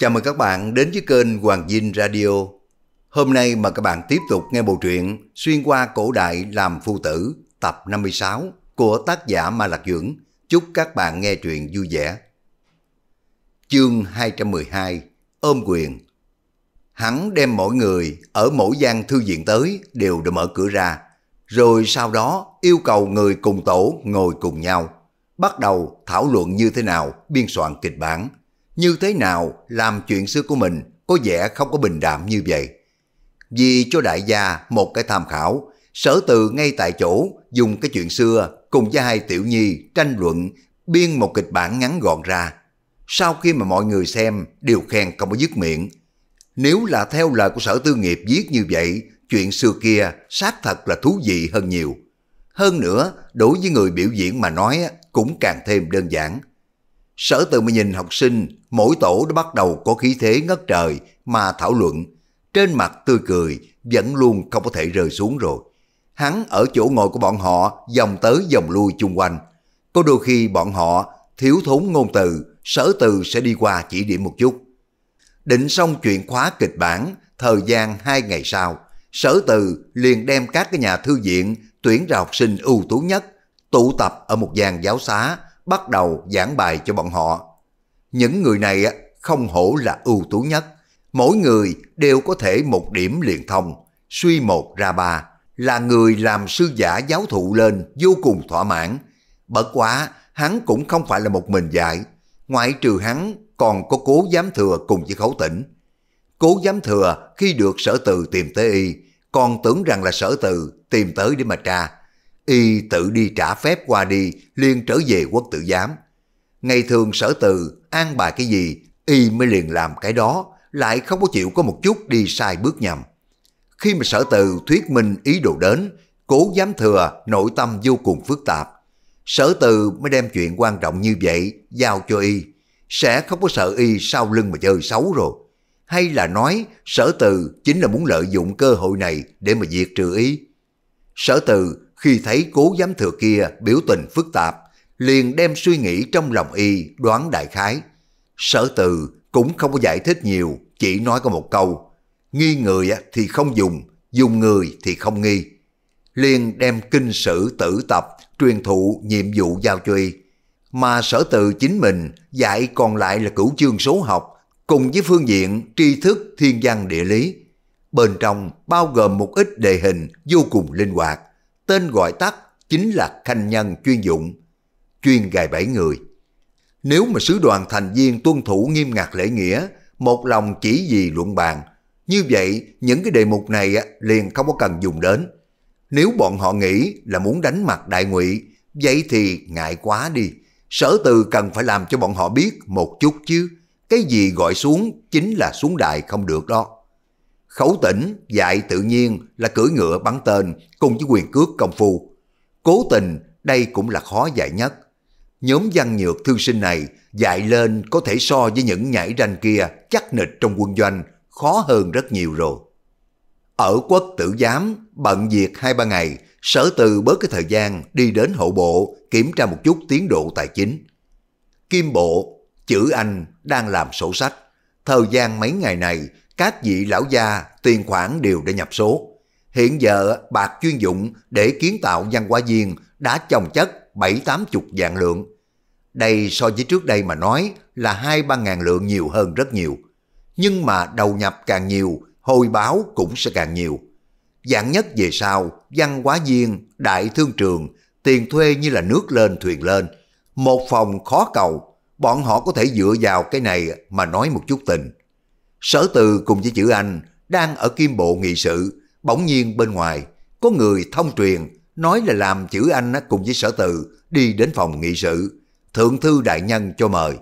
Chào mừng các bạn đến với kênh Hoàng Dinh Radio. Hôm nay mà các bạn tiếp tục nghe bộ truyện Xuyên qua cổ đại làm phu tử tập 56 của tác giả Ma Lạc Dưỡng. Chúc các bạn nghe truyện vui vẻ. Chương 212 Ôm quyền Hắn đem mỗi người ở mỗi gian thư viện tới đều được mở cửa ra, rồi sau đó yêu cầu người cùng tổ ngồi cùng nhau, bắt đầu thảo luận như thế nào biên soạn kịch bản – như thế nào làm chuyện xưa của mình có vẻ không có bình đạm như vậy. Vì cho đại gia một cái tham khảo, sở từ ngay tại chỗ dùng cái chuyện xưa cùng với hai tiểu nhi tranh luận biên một kịch bản ngắn gọn ra. Sau khi mà mọi người xem đều khen không có dứt miệng. Nếu là theo lời của sở tư nghiệp viết như vậy, chuyện xưa kia xác thật là thú vị hơn nhiều. Hơn nữa, đối với người biểu diễn mà nói cũng càng thêm đơn giản. Sở tự mà nhìn học sinh, mỗi tổ đã bắt đầu có khí thế ngất trời mà thảo luận. Trên mặt tươi cười vẫn luôn không có thể rơi xuống rồi. Hắn ở chỗ ngồi của bọn họ dòng tới dòng lui chung quanh. Có đôi khi bọn họ thiếu thốn ngôn từ, sở từ sẽ đi qua chỉ điểm một chút. Định xong chuyện khóa kịch bản, thời gian hai ngày sau, sở từ liền đem các cái nhà thư viện tuyển ra học sinh ưu tú nhất, tụ tập ở một gian giáo xá bắt đầu giảng bài cho bọn họ. Những người này không hổ là ưu tú nhất, mỗi người đều có thể một điểm liền thông, suy một ra ba, là người làm sư giả giáo thụ lên vô cùng thỏa mãn. Bất quá, hắn cũng không phải là một mình dạy, ngoại trừ hắn còn có cố giám thừa cùng với khấu tỉnh. Cố giám thừa khi được sở từ tìm tới y, còn tưởng rằng là sở từ tìm tới để mà tra y tự đi trả phép qua đi liền trở về quốc tự giám. Ngày thường sở từ an bài cái gì y mới liền làm cái đó lại không có chịu có một chút đi sai bước nhầm. Khi mà sở từ thuyết minh ý đồ đến cố dám thừa nội tâm vô cùng phức tạp. Sở từ mới đem chuyện quan trọng như vậy giao cho y sẽ không có sợ y sau lưng mà chơi xấu rồi. Hay là nói sở từ chính là muốn lợi dụng cơ hội này để mà diệt trừ ý Sở từ khi thấy cố giám thừa kia biểu tình phức tạp, liền đem suy nghĩ trong lòng y đoán đại khái. Sở từ cũng không có giải thích nhiều, chỉ nói có một câu, nghi người thì không dùng, dùng người thì không nghi. Liền đem kinh sử tử tập, truyền thụ nhiệm vụ giao cho y. Mà sở từ chính mình dạy còn lại là cửu chương số học, cùng với phương diện tri thức thiên văn địa lý. Bên trong bao gồm một ít đề hình vô cùng linh hoạt tên gọi tắt chính là khanh nhân chuyên dụng, chuyên gài bảy người. Nếu mà sứ đoàn thành viên tuân thủ nghiêm ngặt lễ nghĩa, một lòng chỉ vì luận bàn, như vậy những cái đề mục này liền không có cần dùng đến. Nếu bọn họ nghĩ là muốn đánh mặt đại ngụy, vậy thì ngại quá đi. Sở từ cần phải làm cho bọn họ biết một chút chứ. Cái gì gọi xuống chính là xuống đài không được đó. Khấu tỉnh, dạy tự nhiên là cưỡi ngựa bắn tên cùng với quyền cước công phu. Cố tình, đây cũng là khó dạy nhất. Nhóm văn nhược thư sinh này dạy lên có thể so với những nhảy ranh kia chắc nịch trong quân doanh, khó hơn rất nhiều rồi. Ở quốc tử giám, bận việc hai ba ngày, sở từ bớt cái thời gian đi đến hậu bộ kiểm tra một chút tiến độ tài chính. Kim bộ, chữ anh đang làm sổ sách. Thời gian mấy ngày này, các vị lão gia tiền khoản đều đã nhập số. Hiện giờ bạc chuyên dụng để kiến tạo văn hóa viên đã trồng chất 7-80 vạn lượng. Đây so với trước đây mà nói là hai ba ngàn lượng nhiều hơn rất nhiều. Nhưng mà đầu nhập càng nhiều, hồi báo cũng sẽ càng nhiều. Dạng nhất về sau, văn hóa viên, đại thương trường, tiền thuê như là nước lên thuyền lên. Một phòng khó cầu, bọn họ có thể dựa vào cái này mà nói một chút tình. Sở từ cùng với chữ Anh đang ở kim bộ nghị sự, bỗng nhiên bên ngoài có người thông truyền nói là làm chữ Anh cùng với sở từ đi đến phòng nghị sự, thượng thư đại nhân cho mời.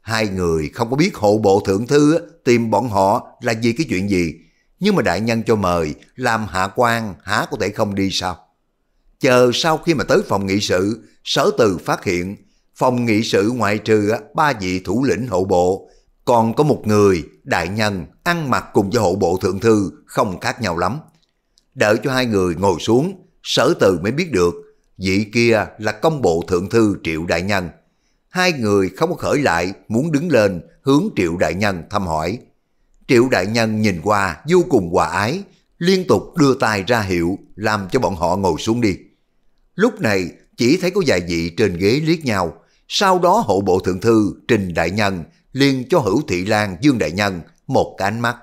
Hai người không có biết hộ bộ thượng thư tìm bọn họ là vì cái chuyện gì, nhưng mà đại nhân cho mời làm hạ quan há có thể không đi sao? Chờ sau khi mà tới phòng nghị sự, sở từ phát hiện phòng nghị sự ngoại trừ ba vị thủ lĩnh hộ bộ còn có một người, đại nhân, ăn mặc cùng với hộ bộ thượng thư không khác nhau lắm. Đợi cho hai người ngồi xuống, sở từ mới biết được, vị kia là công bộ thượng thư triệu đại nhân. Hai người không khởi lại, muốn đứng lên, hướng triệu đại nhân thăm hỏi. Triệu đại nhân nhìn qua vô cùng hòa ái, liên tục đưa tay ra hiệu làm cho bọn họ ngồi xuống đi. Lúc này chỉ thấy có vài vị trên ghế liếc nhau, sau đó hộ bộ thượng thư Trình Đại Nhân liền cho Hữu Thị Lan Dương Đại Nhân một cái ánh mắt.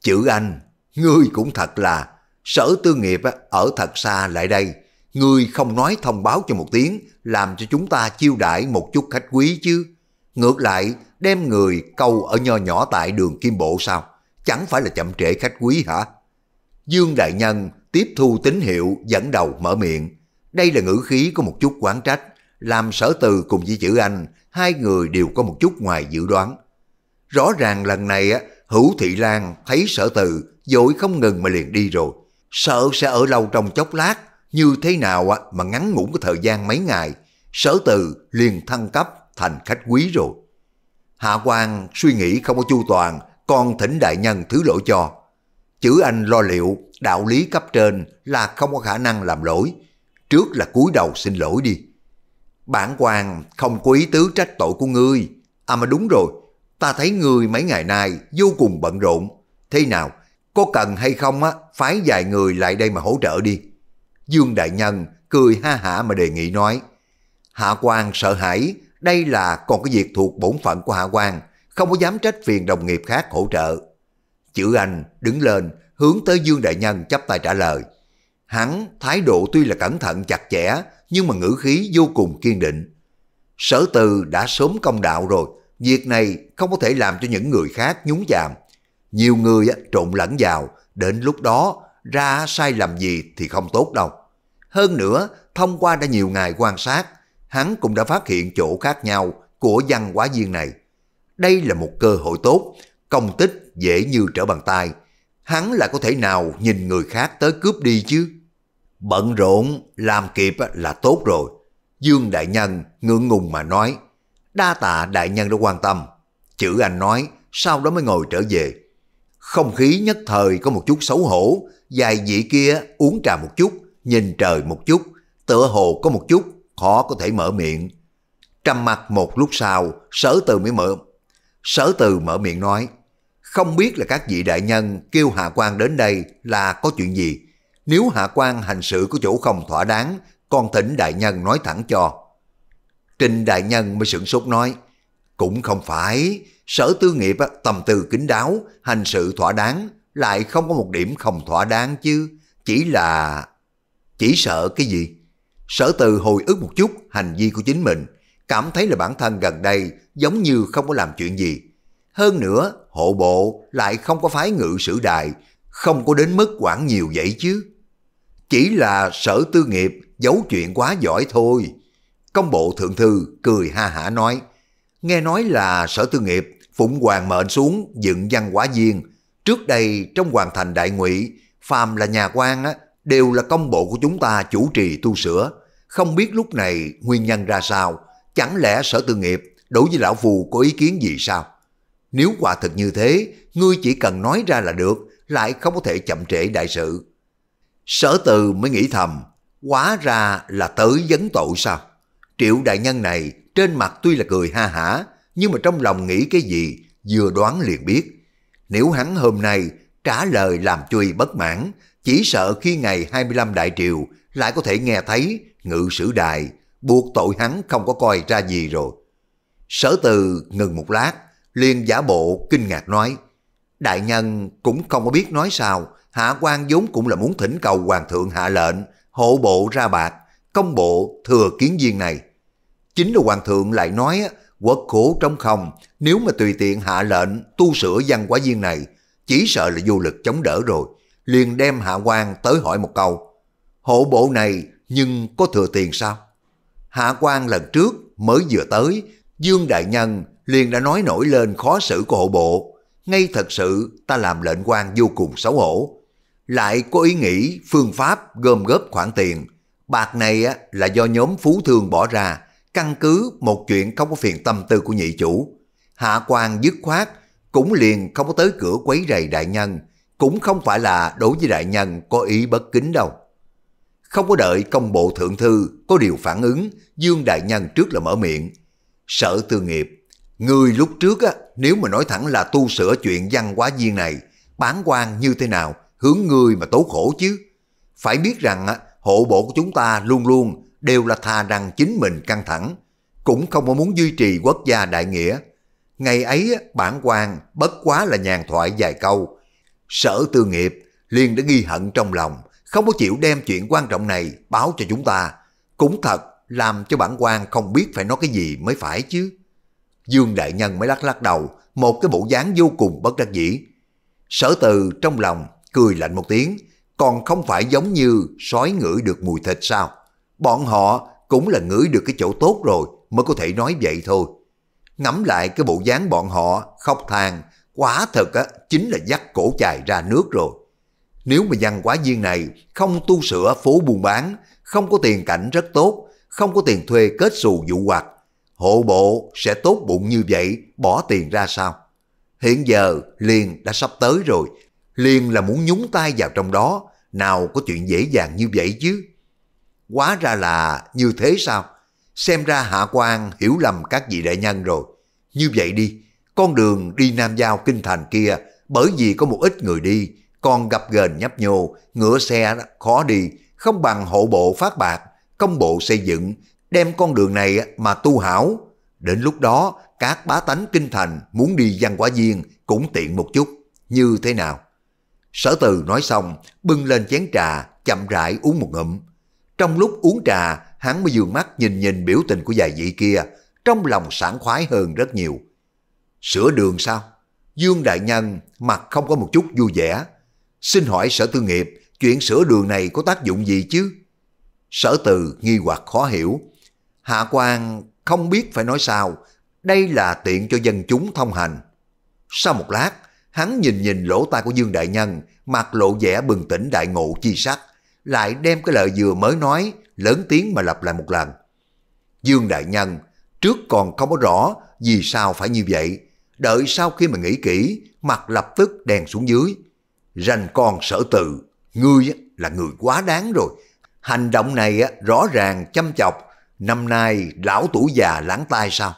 Chữ anh, ngươi cũng thật là, sở tư nghiệp ở thật xa lại đây, ngươi không nói thông báo cho một tiếng, làm cho chúng ta chiêu đãi một chút khách quý chứ. Ngược lại, đem người câu ở nho nhỏ tại đường Kim Bộ sao? Chẳng phải là chậm trễ khách quý hả? Dương Đại Nhân tiếp thu tín hiệu dẫn đầu mở miệng. Đây là ngữ khí có một chút quán trách, làm sở từ cùng với chữ anh hai người đều có một chút ngoài dự đoán. Rõ ràng lần này á, Hữu Thị Lan thấy sở từ dội không ngừng mà liền đi rồi. Sợ sẽ ở lâu trong chốc lát, như thế nào á, mà ngắn ngủn cái thời gian mấy ngày, sở từ liền thăng cấp thành khách quý rồi. Hạ quan suy nghĩ không có chu toàn, còn thỉnh đại nhân thứ lỗi cho. Chữ anh lo liệu, đạo lý cấp trên là không có khả năng làm lỗi. Trước là cúi đầu xin lỗi đi. Bản quan không quý ý tứ trách tội của ngươi. À mà đúng rồi, ta thấy ngươi mấy ngày nay vô cùng bận rộn. Thế nào, có cần hay không á, phái vài người lại đây mà hỗ trợ đi. Dương Đại Nhân cười ha hả mà đề nghị nói. Hạ quan sợ hãi, đây là còn cái việc thuộc bổn phận của hạ quan, không có dám trách phiền đồng nghiệp khác hỗ trợ. Chữ anh đứng lên, hướng tới Dương Đại Nhân chấp tay trả lời. Hắn thái độ tuy là cẩn thận chặt chẽ, nhưng mà ngữ khí vô cùng kiên định. Sở từ đã sớm công đạo rồi, việc này không có thể làm cho những người khác nhúng chàm. Nhiều người trộn lẫn vào, đến lúc đó ra sai lầm gì thì không tốt đâu. Hơn nữa, thông qua đã nhiều ngày quan sát, hắn cũng đã phát hiện chỗ khác nhau của văn quá viên này. Đây là một cơ hội tốt, công tích dễ như trở bàn tay. Hắn là có thể nào nhìn người khác tới cướp đi chứ? Bận rộn, làm kịp là tốt rồi. Dương Đại Nhân ngượng ngùng mà nói, đa tạ Đại Nhân đã quan tâm. Chữ anh nói, sau đó mới ngồi trở về. Không khí nhất thời có một chút xấu hổ, dài dị kia uống trà một chút, nhìn trời một chút, tựa hồ có một chút, khó có thể mở miệng. Trầm mặt một lúc sau, sở từ mới mở. Sở từ mở miệng nói, không biết là các vị đại nhân kêu hạ quan đến đây là có chuyện gì, nếu hạ quan hành sự của chỗ không thỏa đáng, con thỉnh đại nhân nói thẳng cho. Trình đại nhân mới sửng sốt nói, cũng không phải, sở tư nghiệp tầm tư kính đáo, hành sự thỏa đáng, lại không có một điểm không thỏa đáng chứ, chỉ là... Chỉ sợ cái gì? Sở tư hồi ức một chút hành vi của chính mình, cảm thấy là bản thân gần đây giống như không có làm chuyện gì. Hơn nữa, hộ bộ lại không có phái ngự sử đài, không có đến mức quản nhiều vậy chứ. Chỉ là sở tư nghiệp giấu chuyện quá giỏi thôi. Công bộ thượng thư cười ha hả nói, nghe nói là sở tư nghiệp phụng hoàng mệnh xuống dựng văn hóa viên. Trước đây trong hoàng thành đại ngụy, phàm là nhà quan á, đều là công bộ của chúng ta chủ trì tu sửa. Không biết lúc này nguyên nhân ra sao, chẳng lẽ sở tư nghiệp đối với lão phù có ý kiến gì sao? Nếu quả thực như thế, ngươi chỉ cần nói ra là được, lại không có thể chậm trễ đại sự. Sở từ mới nghĩ thầm, quá ra là tới vấn tội sao? Triệu đại nhân này trên mặt tuy là cười ha hả, nhưng mà trong lòng nghĩ cái gì vừa đoán liền biết. Nếu hắn hôm nay trả lời làm chui bất mãn, chỉ sợ khi ngày 25 đại triều lại có thể nghe thấy ngự sử đại buộc tội hắn không có coi ra gì rồi. Sở từ ngừng một lát, liền giả bộ kinh ngạc nói, đại nhân cũng không có biết nói sao, Hạ quan vốn cũng là muốn thỉnh cầu hoàng thượng hạ lệnh, hộ bộ ra bạc, công bộ thừa kiến viên này. Chính là hoàng thượng lại nói quật khổ trong không, nếu mà tùy tiện hạ lệnh tu sửa văn quả viên này, chỉ sợ là vô lực chống đỡ rồi. Liền đem hạ quan tới hỏi một câu, hộ bộ này nhưng có thừa tiền sao? Hạ quan lần trước mới vừa tới, Dương Đại Nhân liền đã nói nổi lên khó xử của hộ bộ. Ngay thật sự ta làm lệnh quan vô cùng xấu hổ, lại có ý nghĩ phương pháp gom góp khoản tiền. Bạc này là do nhóm phú thương bỏ ra, căn cứ một chuyện không có phiền tâm tư của nhị chủ. Hạ quan dứt khoát, cũng liền không có tới cửa quấy rầy đại nhân, cũng không phải là đối với đại nhân có ý bất kính đâu. Không có đợi công bộ thượng thư có điều phản ứng, Dương Đại Nhân trước là mở miệng. sợ tư nghiệp, người lúc trước á, nếu mà nói thẳng là tu sửa chuyện văn hóa viên này, bán quan như thế nào, hướng người mà tố khổ chứ. Phải biết rằng hộ bộ của chúng ta luôn luôn đều là thà rằng chính mình căng thẳng, cũng không có muốn duy trì quốc gia đại nghĩa. Ngày ấy bản quan bất quá là nhàn thoại vài câu. Sở tư nghiệp liền đã ghi hận trong lòng, không có chịu đem chuyện quan trọng này báo cho chúng ta. Cũng thật làm cho bản quan không biết phải nói cái gì mới phải chứ. Dương Đại Nhân mới lắc lắc đầu, một cái bộ dáng vô cùng bất đắc dĩ. Sở từ trong lòng cười lạnh một tiếng, còn không phải giống như sói ngửi được mùi thịt sao. Bọn họ cũng là ngửi được cái chỗ tốt rồi mới có thể nói vậy thôi. Ngắm lại cái bộ dáng bọn họ khóc than, quá thật á, chính là dắt cổ chài ra nước rồi. Nếu mà văn quá duyên này không tu sửa phố buôn bán, không có tiền cảnh rất tốt, không có tiền thuê kết xù vụ hoạt, hộ bộ sẽ tốt bụng như vậy bỏ tiền ra sao? Hiện giờ liền đã sắp tới rồi, liền là muốn nhúng tay vào trong đó, nào có chuyện dễ dàng như vậy chứ. Quá ra là như thế sao? Xem ra Hạ quan hiểu lầm các vị đại nhân rồi. Như vậy đi, con đường đi Nam Giao Kinh Thành kia, bởi vì có một ít người đi, còn gặp gền nhấp nhô, ngựa xe khó đi, không bằng hộ bộ phát bạc, công bộ xây dựng, đem con đường này mà tu hảo. Đến lúc đó, các bá tánh kinh thành muốn đi văn quả viên cũng tiện một chút. Như thế nào? Sở từ nói xong, bưng lên chén trà, chậm rãi uống một ngụm. Trong lúc uống trà, hắn mới dường mắt nhìn nhìn biểu tình của vài vị kia, trong lòng sảng khoái hơn rất nhiều. Sửa đường sao? Dương Đại Nhân mặt không có một chút vui vẻ. Xin hỏi sở tư nghiệp, chuyện sửa đường này có tác dụng gì chứ? Sở từ nghi hoặc khó hiểu. Hạ quan không biết phải nói sao, đây là tiện cho dân chúng thông hành. Sau một lát, Hắn nhìn nhìn lỗ tai của Dương Đại Nhân, mặt lộ vẻ bừng tỉnh đại ngộ chi sắc, lại đem cái lời vừa mới nói, lớn tiếng mà lặp lại một lần. Dương Đại Nhân, trước còn không có rõ vì sao phải như vậy, đợi sau khi mà nghĩ kỹ, mặt lập tức đèn xuống dưới. Rành con sở tự, ngươi là người quá đáng rồi. Hành động này rõ ràng chăm chọc, năm nay lão tuổi già lãng tai sao?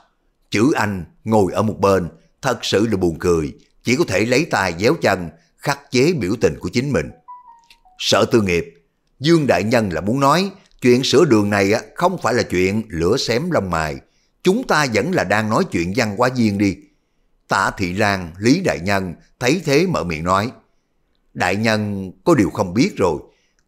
Chữ anh ngồi ở một bên, thật sự là buồn cười, chỉ có thể lấy tay déo chân, khắc chế biểu tình của chính mình. sợ tư nghiệp, Dương Đại Nhân là muốn nói, chuyện sửa đường này không phải là chuyện lửa xém lông mài, chúng ta vẫn là đang nói chuyện văn hóa viên đi. Tạ Thị Lan, Lý Đại Nhân thấy thế mở miệng nói, Đại Nhân có điều không biết rồi,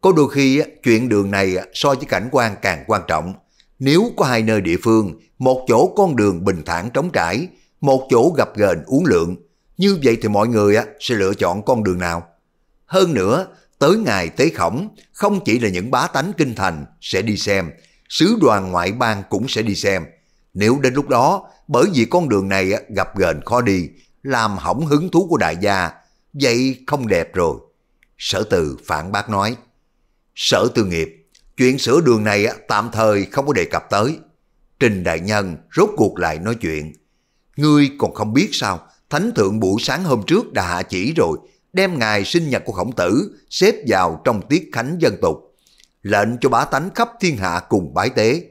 có đôi khi chuyện đường này so với cảnh quan càng quan trọng. Nếu có hai nơi địa phương, một chỗ con đường bình thản trống trải, một chỗ gặp gền uống lượng, như vậy thì mọi người sẽ lựa chọn con đường nào? Hơn nữa, tới ngày tế khổng, không chỉ là những bá tánh kinh thành sẽ đi xem, sứ đoàn ngoại bang cũng sẽ đi xem. Nếu đến lúc đó, bởi vì con đường này gặp gền khó đi, làm hỏng hứng thú của đại gia, vậy không đẹp rồi. Sở từ phản bác nói, Sở tư nghiệp, chuyện sửa đường này tạm thời không có đề cập tới. Trình Đại Nhân rốt cuộc lại nói chuyện, Ngươi còn không biết sao, Thánh thượng buổi sáng hôm trước đã hạ chỉ rồi, đem ngày sinh nhật của khổng tử xếp vào trong tiết khánh dân tục. Lệnh cho bá tánh khắp thiên hạ cùng bái tế.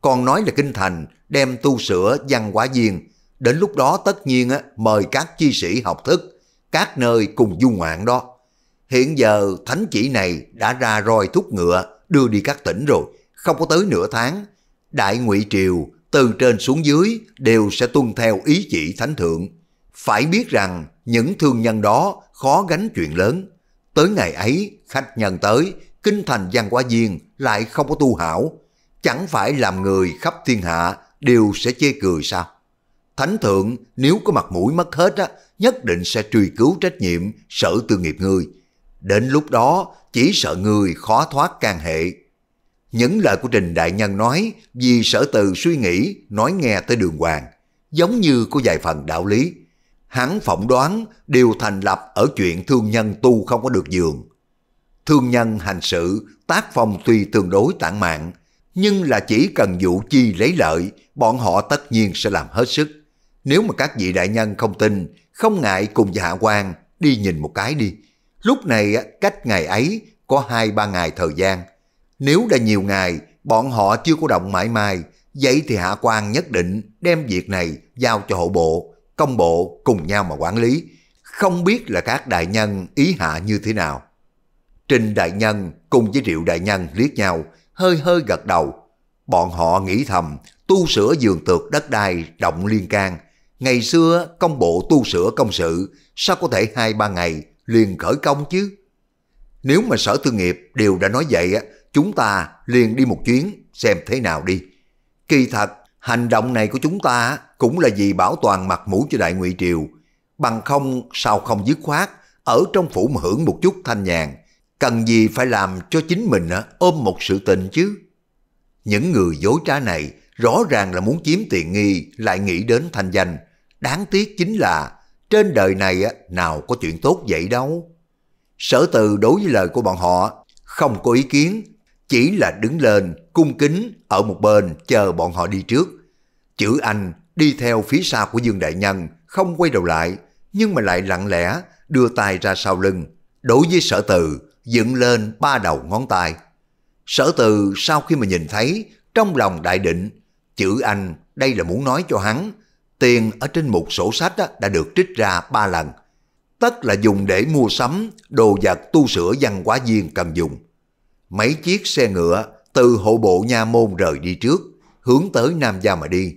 Còn nói là kinh thành đem tu sửa văn hóa viên. Đến lúc đó tất nhiên á, mời các chi sĩ học thức, các nơi cùng du ngoạn đó. Hiện giờ thánh chỉ này đã ra roi thúc ngựa đưa đi các tỉnh rồi, không có tới nửa tháng. Đại ngụy Triều từ trên xuống dưới đều sẽ tuân theo ý chỉ thánh thượng phải biết rằng những thương nhân đó khó gánh chuyện lớn. Tới ngày ấy, khách nhân tới, kinh thành văn quá viên lại không có tu hảo. Chẳng phải làm người khắp thiên hạ đều sẽ chê cười sao? Thánh thượng nếu có mặt mũi mất hết á, nhất định sẽ truy cứu trách nhiệm sở tư nghiệp người. Đến lúc đó chỉ sợ người khó thoát can hệ. Những lời của Trình Đại Nhân nói vì sở từ suy nghĩ nói nghe tới đường hoàng, giống như có vài phần đạo lý hắn phỏng đoán đều thành lập ở chuyện thương nhân tu không có được giường. Thương nhân hành sự, tác phong tuy tương đối tản mạng nhưng là chỉ cần vụ chi lấy lợi, bọn họ tất nhiên sẽ làm hết sức. Nếu mà các vị đại nhân không tin, không ngại cùng với Hạ quan đi nhìn một cái đi. Lúc này cách ngày ấy có hai ba ngày thời gian. Nếu đã nhiều ngày, bọn họ chưa có động mãi mai, vậy thì Hạ quan nhất định đem việc này giao cho hộ bộ, công bộ cùng nhau mà quản lý, không biết là các đại nhân ý hạ như thế nào. Trình đại nhân cùng với Triệu đại nhân liếc nhau, hơi hơi gật đầu. Bọn họ nghĩ thầm, tu sửa giường tược đất đai động liên can. Ngày xưa công bộ tu sửa công sự, sao có thể hai ba ngày liền khởi công chứ? Nếu mà sở tư nghiệp đều đã nói vậy, chúng ta liền đi một chuyến xem thế nào đi. Kỳ thật Hành động này của chúng ta cũng là vì bảo toàn mặt mũi cho Đại Ngụy Triều. Bằng không sao không dứt khoát, ở trong phủ mà hưởng một chút thanh nhàn. Cần gì phải làm cho chính mình ôm một sự tình chứ? Những người dối trá này rõ ràng là muốn chiếm tiện nghi lại nghĩ đến thanh danh. Đáng tiếc chính là trên đời này nào có chuyện tốt vậy đâu. Sở từ đối với lời của bọn họ không có ý kiến chỉ là đứng lên, cung kính, ở một bên chờ bọn họ đi trước. Chữ anh đi theo phía sau của Dương Đại Nhân, không quay đầu lại, nhưng mà lại lặng lẽ đưa tay ra sau lưng, đối với sở từ, dựng lên ba đầu ngón tay. Sở từ sau khi mà nhìn thấy, trong lòng đại định, chữ anh đây là muốn nói cho hắn, tiền ở trên một sổ sách đã được trích ra ba lần, tất là dùng để mua sắm đồ vật tu sửa văn hóa viên cần dùng mấy chiếc xe ngựa từ hộ bộ nha môn rời đi trước, hướng tới Nam Giao mà đi.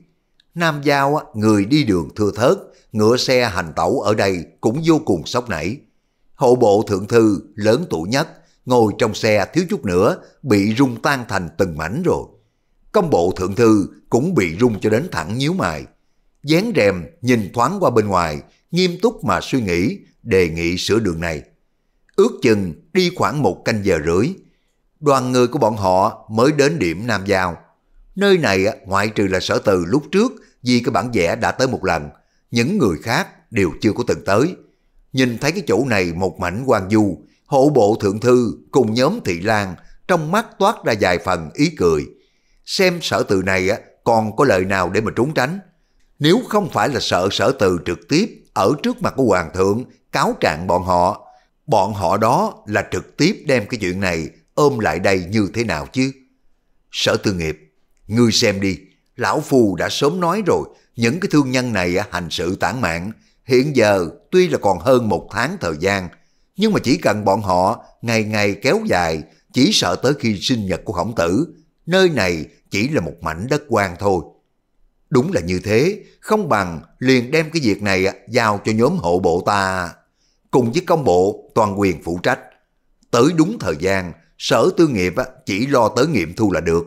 Nam Giao người đi đường thưa thớt, ngựa xe hành tẩu ở đây cũng vô cùng sốc nảy. Hộ bộ thượng thư lớn tuổi nhất, ngồi trong xe thiếu chút nữa bị rung tan thành từng mảnh rồi. Công bộ thượng thư cũng bị rung cho đến thẳng nhíu mày. Dán rèm nhìn thoáng qua bên ngoài, nghiêm túc mà suy nghĩ, đề nghị sửa đường này. Ước chừng đi khoảng một canh giờ rưỡi, đoàn người của bọn họ mới đến điểm Nam Giao. Nơi này ngoại trừ là sở từ lúc trước vì cái bản vẽ đã tới một lần, những người khác đều chưa có từng tới. Nhìn thấy cái chỗ này một mảnh hoang du, hộ bộ thượng thư cùng nhóm thị lan trong mắt toát ra vài phần ý cười. Xem sở từ này còn có lời nào để mà trốn tránh. Nếu không phải là sợ sở từ trực tiếp ở trước mặt của hoàng thượng cáo trạng bọn họ, bọn họ đó là trực tiếp đem cái chuyện này ôm lại đây như thế nào chứ? Sở tư nghiệp, ngươi xem đi, lão phù đã sớm nói rồi, những cái thương nhân này hành sự tản mạn, hiện giờ tuy là còn hơn một tháng thời gian, nhưng mà chỉ cần bọn họ ngày ngày kéo dài, chỉ sợ tới khi sinh nhật của khổng tử, nơi này chỉ là một mảnh đất quan thôi. Đúng là như thế, không bằng liền đem cái việc này giao cho nhóm hộ bộ ta, cùng với công bộ toàn quyền phụ trách. Tới đúng thời gian, sở tư nghiệp chỉ lo tới nghiệm thu là được.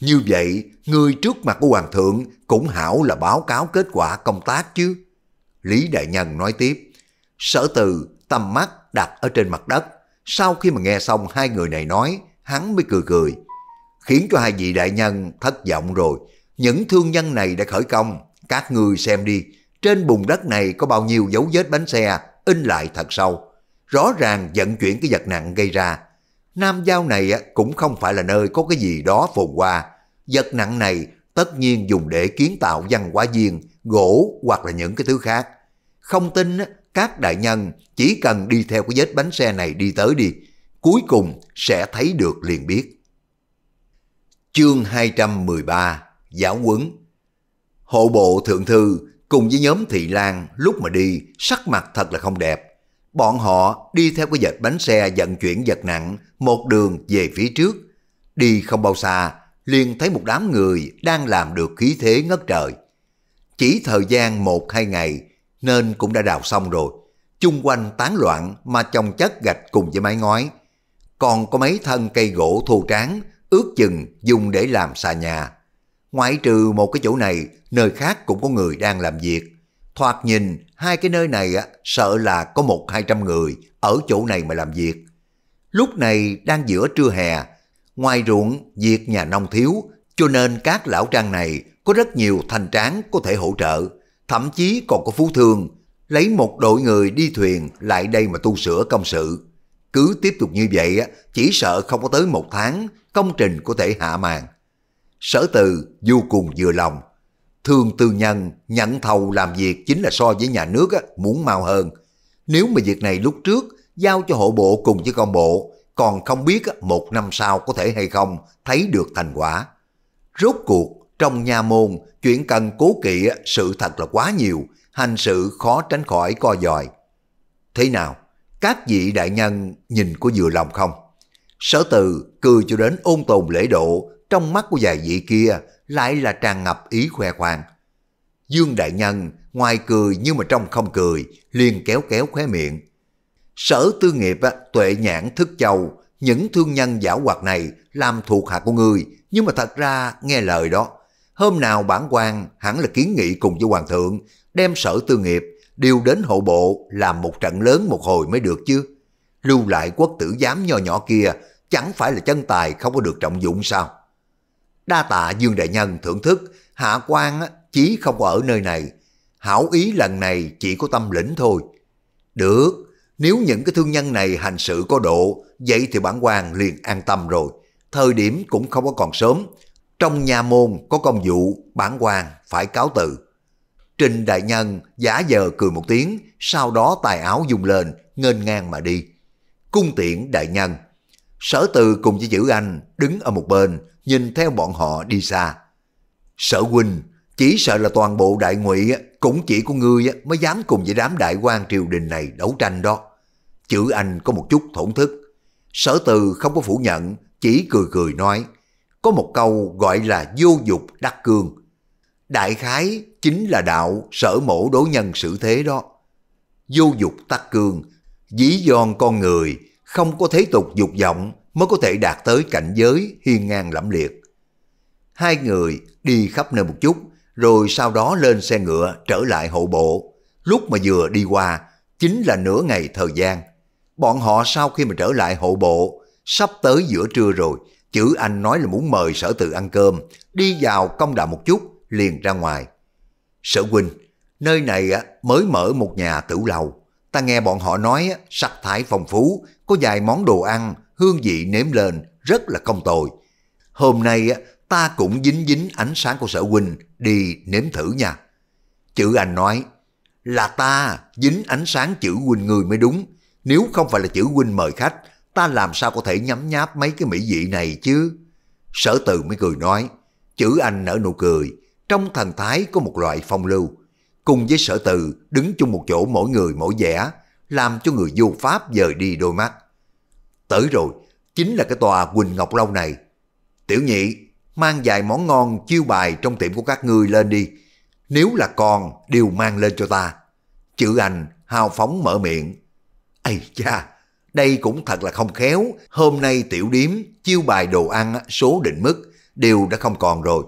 Như vậy, người trước mặt của Hoàng thượng cũng hảo là báo cáo kết quả công tác chứ. Lý Đại Nhân nói tiếp, sở từ tầm mắt đặt ở trên mặt đất. Sau khi mà nghe xong hai người này nói, hắn mới cười cười. Khiến cho hai vị đại nhân thất vọng rồi. Những thương nhân này đã khởi công, các ngươi xem đi. Trên bùn đất này có bao nhiêu dấu vết bánh xe, in lại thật sâu. Rõ ràng vận chuyển cái vật nặng gây ra, Nam Giao này cũng không phải là nơi có cái gì đó phồn hoa. Vật nặng này tất nhiên dùng để kiến tạo văn hóa viên, gỗ hoặc là những cái thứ khác. Không tin các đại nhân chỉ cần đi theo cái vết bánh xe này đi tới đi, cuối cùng sẽ thấy được liền biết. Chương 213 Giáo quấn, Hộ bộ thượng thư cùng với nhóm thị lan lúc mà đi sắc mặt thật là không đẹp Bọn họ đi theo cái dệt bánh xe vận chuyển vật nặng một đường về phía trước. Đi không bao xa, liền thấy một đám người đang làm được khí thế ngất trời. Chỉ thời gian một hai ngày nên cũng đã đào xong rồi. Chung quanh tán loạn mà chồng chất gạch cùng với mái ngói. Còn có mấy thân cây gỗ thô tráng ước chừng dùng để làm xà nhà. Ngoại trừ một cái chỗ này, nơi khác cũng có người đang làm việc. Thoạt nhìn, hai cái nơi này á, sợ là có một hai trăm người ở chỗ này mà làm việc. Lúc này đang giữa trưa hè, ngoài ruộng việc nhà nông thiếu, cho nên các lão trang này có rất nhiều thành tráng có thể hỗ trợ, thậm chí còn có phú thương, lấy một đội người đi thuyền lại đây mà tu sửa công sự. Cứ tiếp tục như vậy á, chỉ sợ không có tới một tháng công trình có thể hạ màn. Sở từ vô cùng vừa lòng thường tư nhân nhận thầu làm việc chính là so với nhà nước á, muốn mau hơn. Nếu mà việc này lúc trước giao cho hộ bộ cùng với công bộ, còn không biết một năm sau có thể hay không thấy được thành quả. Rốt cuộc, trong nhà môn, chuyện cần cố kỵ sự thật là quá nhiều, hành sự khó tránh khỏi co dòi. Thế nào, các vị đại nhân nhìn có vừa lòng không? Sở từ cười cho đến ôn tồn lễ độ, trong mắt của vài vị kia lại là tràn ngập ý khoe khoang. Dương Đại Nhân ngoài cười nhưng mà trong không cười, liền kéo kéo khóe miệng. Sở tư nghiệp tuệ nhãn thức châu, những thương nhân giả hoạt này làm thuộc hạ của người nhưng mà thật ra nghe lời đó. Hôm nào bản quan hẳn là kiến nghị cùng với hoàng thượng, đem sở tư nghiệp điều đến hộ bộ làm một trận lớn một hồi mới được chứ. Lưu lại quốc tử giám nho nhỏ kia chẳng phải là chân tài không có được trọng dụng sao? Đa tạ Dương Đại Nhân thưởng thức, hạ quan chí không ở nơi này. Hảo ý lần này chỉ có tâm lĩnh thôi. Được, nếu những cái thương nhân này hành sự có độ, vậy thì bản quan liền an tâm rồi. Thời điểm cũng không có còn sớm. Trong nhà môn có công vụ, bản quan phải cáo từ. Trình Đại Nhân giả giờ cười một tiếng, sau đó tài áo dùng lên, nghênh ngang mà đi. Cung tiễn Đại Nhân Sở từ cùng với chữ anh đứng ở một bên, nhìn theo bọn họ đi xa. Sở huynh, chỉ sợ là toàn bộ đại ngụy cũng chỉ của ngươi mới dám cùng với đám đại quan triều đình này đấu tranh đó. Chữ anh có một chút thổn thức. Sở từ không có phủ nhận, chỉ cười cười nói. Có một câu gọi là vô dục đắc cương. Đại khái chính là đạo sở mổ đối nhân xử thế đó. Vô dục tắc cương, dĩ dòn con người, không có thế tục dục vọng mới có thể đạt tới cảnh giới hiên ngang lẫm liệt. Hai người đi khắp nơi một chút, rồi sau đó lên xe ngựa trở lại hộ bộ. Lúc mà vừa đi qua, chính là nửa ngày thời gian. Bọn họ sau khi mà trở lại hộ bộ, sắp tới giữa trưa rồi, chữ anh nói là muốn mời sở từ ăn cơm, đi vào công đạo một chút, liền ra ngoài. Sở huynh, nơi này mới mở một nhà tử lầu. Ta nghe bọn họ nói sắc thái phong phú, có vài món đồ ăn hương vị nếm lên rất là không tồi. Hôm nay ta cũng dính dính ánh sáng của sở huynh đi nếm thử nha. Chữ anh nói, là ta dính ánh sáng chữ huynh người mới đúng. Nếu không phải là chữ huynh mời khách, ta làm sao có thể nhấm nháp mấy cái mỹ vị này chứ? Sở từ mới cười nói, chữ anh nở nụ cười, trong thần thái có một loại phong lưu. Cùng với sở từ đứng chung một chỗ mỗi người mỗi vẻ, làm cho người vô pháp dời đi đôi mắt tới rồi, chính là cái tòa Quỳnh Ngọc Lâu này. Tiểu nhị, mang vài món ngon chiêu bài trong tiệm của các ngươi lên đi. Nếu là con đều mang lên cho ta. Chữ anh hào phóng mở miệng. Ây cha, đây cũng thật là không khéo. Hôm nay tiểu điếm, chiêu bài đồ ăn số định mức đều đã không còn rồi.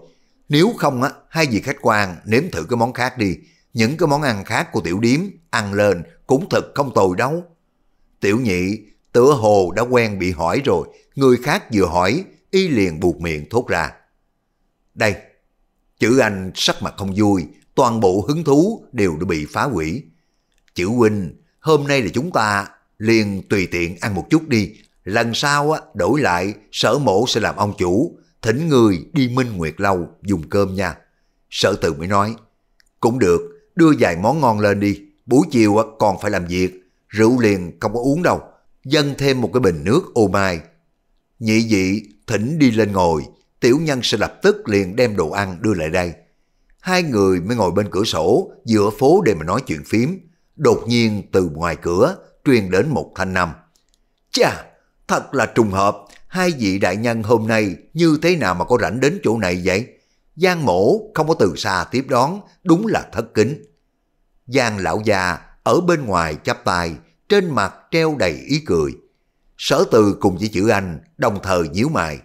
Nếu không, á hai vị khách quan nếm thử cái món khác đi. Những cái món ăn khác của tiểu điếm ăn lên cũng thật không tồi đâu. Tiểu nhị Tựa hồ đã quen bị hỏi rồi, người khác vừa hỏi, y liền buộc miệng thốt ra. Đây, chữ anh sắc mặt không vui, toàn bộ hứng thú đều đã bị phá hủy. Chữ huynh, hôm nay là chúng ta liền tùy tiện ăn một chút đi, lần sau á, đổi lại sở mổ sẽ làm ông chủ, thỉnh người đi Minh Nguyệt Lâu dùng cơm nha. Sở từ mới nói, cũng được, đưa vài món ngon lên đi, buổi chiều á, còn phải làm việc, rượu liền không có uống đâu, dâng thêm một cái bình nước ô mai. Nhị dị thỉnh đi lên ngồi, tiểu nhân sẽ lập tức liền đem đồ ăn đưa lại đây. Hai người mới ngồi bên cửa sổ, giữa phố để mà nói chuyện phím. Đột nhiên từ ngoài cửa, truyền đến một thanh năm. Chà, thật là trùng hợp, hai vị đại nhân hôm nay như thế nào mà có rảnh đến chỗ này vậy? Giang mổ không có từ xa tiếp đón, đúng là thất kính. Giang lão già ở bên ngoài chắp tay trên mặt treo đầy ý cười. Sở từ cùng với chữ anh đồng thời nhíu mày.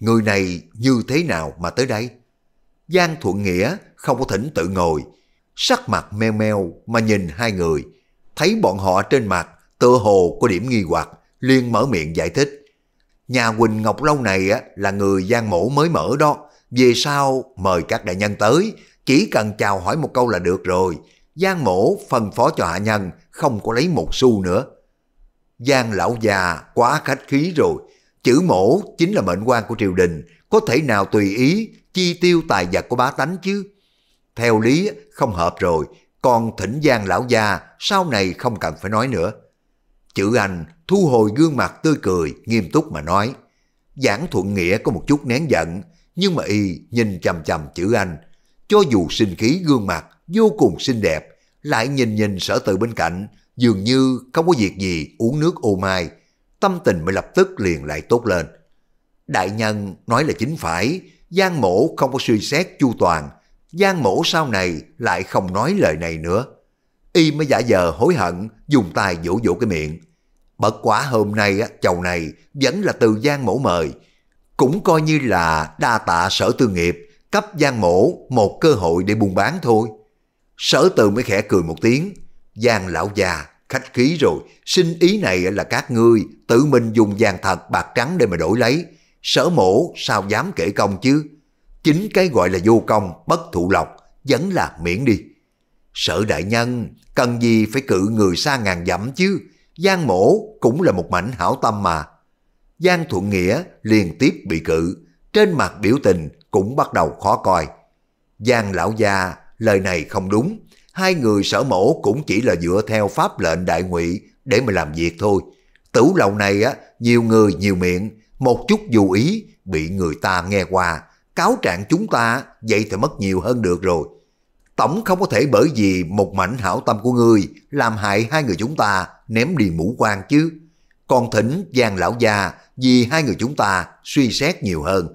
Người này như thế nào mà tới đây? Giang Thuận Nghĩa không có thỉnh tự ngồi, sắc mặt meo meo mà nhìn hai người. Thấy bọn họ trên mặt tựa hồ có điểm nghi hoặc, liền mở miệng giải thích. Nhà Quỳnh Ngọc Lâu này á, là người Giang Mổ mới mở đó, về sau mời các đại nhân tới, chỉ cần chào hỏi một câu là được rồi. Giang Mổ phân phó cho hạ nhân không có lấy một xu nữa. Giang lão già quá khách khí rồi, chữ mổ chính là mệnh quan của triều đình, có thể nào tùy ý chi tiêu tài vật của bá tánh chứ. Theo lý không hợp rồi, còn thỉnh Giang lão già sau này không cần phải nói nữa. Chữ anh thu hồi gương mặt tươi cười, nghiêm túc mà nói. Giảng thuận nghĩa có một chút nén giận, nhưng mà y nhìn chầm chầm chữ anh. Cho dù sinh khí gương mặt vô cùng xinh đẹp, lại nhìn nhìn sở từ bên cạnh, dường như không có việc gì uống nước ô mai, tâm tình mới lập tức liền lại tốt lên. Đại nhân nói là chính phải, Giang mổ không có suy xét chu toàn, Giang mổ sau này lại không nói lời này nữa. Y mới giả giờ hối hận, dùng tay vỗ vỗ cái miệng. Bất quả hôm nay chầu này vẫn là từ Giang mổ mời, cũng coi như là đa tạ sở tư nghiệp, cấp Giang mổ một cơ hội để buôn bán thôi. Sở từ mới khẽ cười một tiếng. Giang lão già, khách khí rồi, xin ý này là các ngươi tự mình dùng vàng thật bạc trắng để mà đổi lấy. Sở mổ sao dám kể công chứ? Chính cái gọi là vô công, bất thụ lộc, vẫn là miễn đi. Sở đại nhân, cần gì phải cự người xa ngàn dặm chứ? Giang mổ cũng là một mảnh hảo tâm mà. Giang Thuận Nghĩa liên tiếp bị cự, trên mặt biểu tình cũng bắt đầu khó coi. Giang lão già lời này không đúng, hai người sở mổ cũng chỉ là dựa theo pháp lệnh đại ngụy để mà làm việc thôi. Tửu lầu này á, nhiều người nhiều miệng, một chút dù ý bị người ta nghe qua, cáo trạng chúng ta vậy thì mất nhiều hơn được rồi. Tổng không có thể bởi vì một mảnh hảo tâm của ngươi làm hại hai người chúng ta ném đi mũ quan chứ. Còn thỉnh Giang lão gia vì hai người chúng ta suy xét nhiều hơn.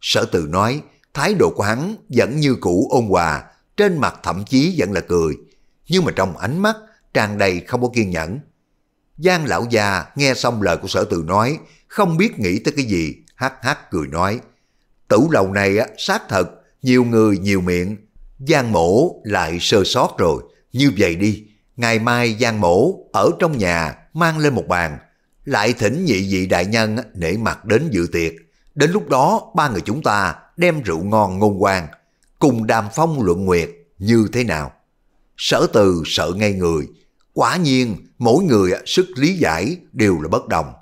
Sở từ nói, thái độ của hắn vẫn như cũ ôn hòa, trên mặt thậm chí vẫn là cười, nhưng mà trong ánh mắt tràn đầy không có kiên nhẫn. Giang lão già nghe xong lời của sở từ nói, không biết nghĩ tới cái gì, hắc hắc cười nói. Tử lầu này á, xác thật, nhiều người nhiều miệng, Giang mổ lại sơ sót rồi, như vậy đi, ngày mai Giang mổ ở trong nhà mang lên một bàn, lại thỉnh nhị vị đại nhân nể mặt đến dự tiệc. Đến lúc đó ba người chúng ta đem rượu ngon ngôn quan cùng đàm phong luận nguyệt như thế nào. Sở từ sợ ngay người, quả nhiên mỗi người sức lý giải đều là bất đồng.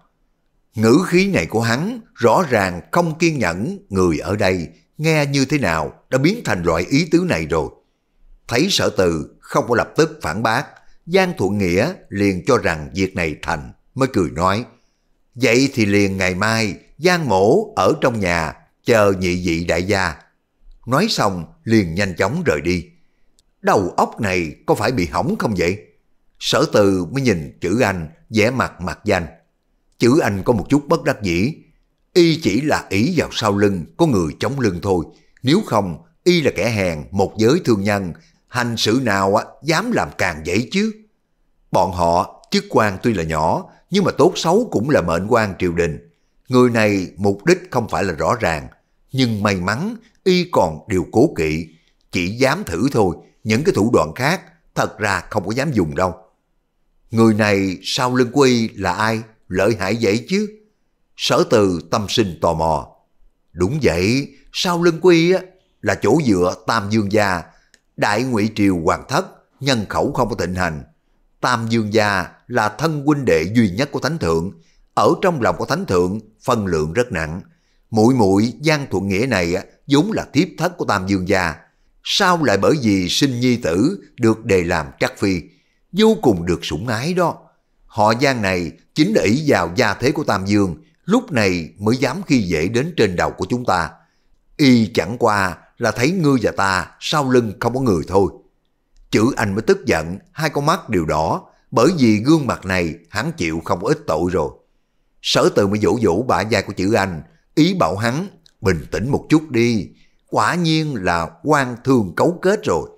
Ngữ khí này của hắn rõ ràng không kiên nhẫn người ở đây nghe như thế nào đã biến thành loại ý tứ này rồi. Thấy sở từ không có lập tức phản bác, Giang Thuận Nghĩa liền cho rằng việc này thành mới cười nói. Vậy thì liền ngày mai Giang Mổ ở trong nhà chờ nhị vị đại gia nói xong liền nhanh chóng rời đi. Đầu óc này có phải bị hỏng không vậy? Sở từ mới nhìn chữ anh, vẻ mặt mặt danh. Chữ anh có một chút bất đắc dĩ. Y chỉ là ý vào sau lưng, có người chống lưng thôi. Nếu không, Y là kẻ hèn, một giới thương nhân. Hành sự nào á, dám làm càng dễ chứ? Bọn họ, chức quan tuy là nhỏ, nhưng mà tốt xấu cũng là mệnh quan triều đình. Người này mục đích không phải là rõ ràng, nhưng may mắn y còn điều cố kỵ, chỉ dám thử thôi, những cái thủ đoạn khác thật ra không có dám dùng đâu. Người này sau lưng quy là ai? Lợi hại vậy chứ? Sở từ tâm sinh tò mò. Đúng vậy, sau lưng quy á là chỗ dựa Tam Dương Gia, Đại ngụy Triều Hoàng Thất, nhân khẩu không có thịnh hành. Tam Dương Gia là thân huynh đệ duy nhất của Thánh Thượng, ở trong lòng của Thánh Thượng phân lượng rất nặng, muội muội Giang Thuận Nghĩa này vốn là thiếp thất của Tam Dương gia, sao lại bởi vì sinh nhi tử được đề làm trắc phi, vô cùng được sủng ái đó. Họ Giang này chính là vào gia thế của Tam Dương, lúc này mới dám khi dễ đến trên đầu của chúng ta. Y chẳng qua là thấy ngươi và ta sau lưng không có người thôi. Chữ anh mới tức giận, hai con mắt đều đỏ, bởi vì gương mặt này hắn chịu không ít tội rồi. Sở từ mới dỗ dỗ bả vai của chữ anh, ý bảo hắn bình tĩnh một chút đi, quả nhiên là quan thường cấu kết rồi.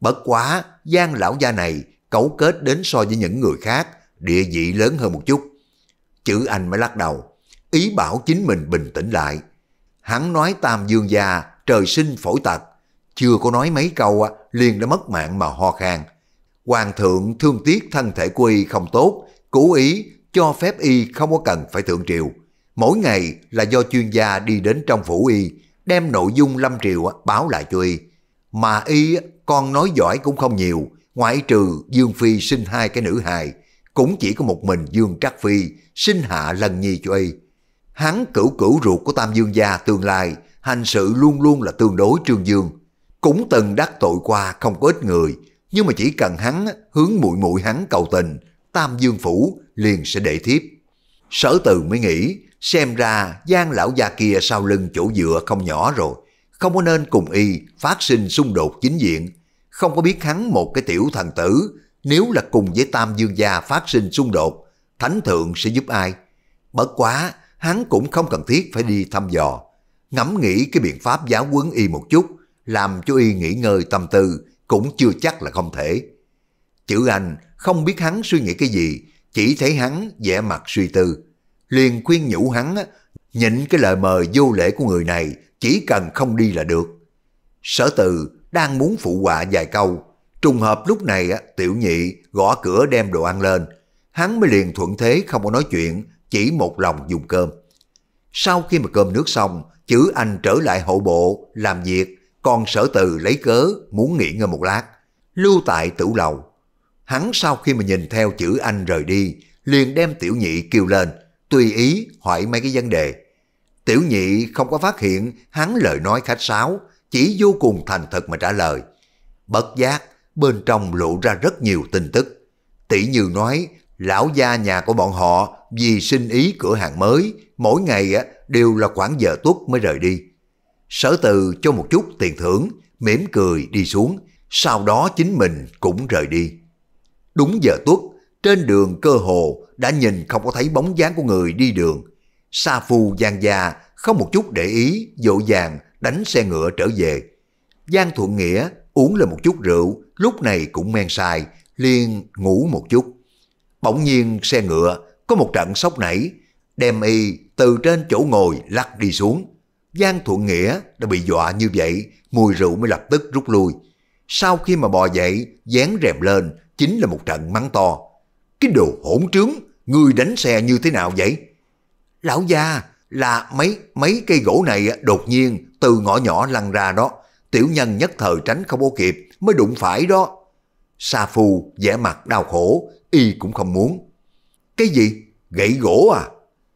Bất quá, gian lão gia này cấu kết đến so với những người khác, địa vị lớn hơn một chút. Chữ anh mới lắc đầu, ý bảo chính mình bình tĩnh lại. Hắn nói tam dương gia trời sinh phổi tật, chưa có nói mấy câu liền đã mất mạng mà ho khan. Hoàng thượng thương tiếc thân thể của y không tốt, cố ý cho phép y không có cần phải thượng triều Mỗi ngày là do chuyên gia đi đến trong phủ y, đem nội dung Lâm Triều báo lại cho y. Mà y con nói giỏi cũng không nhiều, ngoại trừ Dương Phi sinh hai cái nữ hài, cũng chỉ có một mình Dương Trắc Phi sinh hạ lần nhi cho y. Hắn cửu cửu ruột của Tam Dương gia tương lai, hành sự luôn luôn là tương đối trương dương. Cũng từng đắc tội qua không có ít người, nhưng mà chỉ cần hắn hướng muội muội hắn cầu tình, Tam Dương Phủ liền sẽ đệ thiếp. Sở từ mới nghĩ Xem ra Giang lão già kia sau lưng chỗ dựa không nhỏ rồi, không có nên cùng y phát sinh xung đột chính diện. Không có biết hắn một cái tiểu thần tử, nếu là cùng với Tam Dương gia phát sinh xung đột, thánh thượng sẽ giúp ai? Bất quá, hắn cũng không cần thiết phải đi thăm dò. Ngẫm nghĩ cái biện pháp giáo huấn y một chút, làm cho y nghỉ ngơi tâm tư, cũng chưa chắc là không thể. Chữ anh không biết hắn suy nghĩ cái gì, chỉ thấy hắn vẻ mặt suy tư liền khuyên nhủ hắn nhịn cái lời mời vô lễ của người này chỉ cần không đi là được. Sở từ đang muốn phụ họa vài câu, trùng hợp lúc này tiểu nhị gõ cửa đem đồ ăn lên, hắn mới liền thuận thế không có nói chuyện, chỉ một lòng dùng cơm. Sau khi mà cơm nước xong, chữ anh trở lại hậu bộ, làm việc, còn sở từ lấy cớ muốn nghỉ ngơi một lát, lưu tại tử lầu. Hắn sau khi mà nhìn theo chữ anh rời đi, liền đem tiểu nhị kêu lên, tùy ý hỏi mấy cái vấn đề. Tiểu nhị không có phát hiện hắn lời nói khách sáo, chỉ vô cùng thành thật mà trả lời. Bất giác, bên trong lộ ra rất nhiều tin tức. Tỷ như nói, lão gia nhà của bọn họ vì sinh ý cửa hàng mới, mỗi ngày đều là khoảng giờ tuất mới rời đi. Sở từ cho một chút tiền thưởng, mỉm cười đi xuống, sau đó chính mình cũng rời đi. Đúng giờ tuất, trên đường cơ hồ đã nhìn không có thấy bóng dáng của người đi đường. Sa phu Giang Gia không một chút để ý, dội vàng đánh xe ngựa trở về. Giang Thuận Nghĩa uống lên một chút rượu, lúc này cũng men sai, liền ngủ một chút. Bỗng nhiên xe ngựa có một trận sốc nảy, đem y từ trên chỗ ngồi lắc đi xuống. Giang Thuận Nghĩa đã bị dọa như vậy, mùi rượu mới lập tức rút lui. Sau khi mà bò dậy, dán rèm lên, chính là một trận mắng to. Cái đồ hỗn trướng, ngươi đánh xe như thế nào vậy? Lão gia, là mấy mấy cây gỗ này đột nhiên từ ngõ nhỏ lăn ra đó. Tiểu nhân nhất thời tránh không ô kịp mới đụng phải đó. Sa Phu vẻ mặt đau khổ, y cũng không muốn. Cái gì? Gãy gỗ à?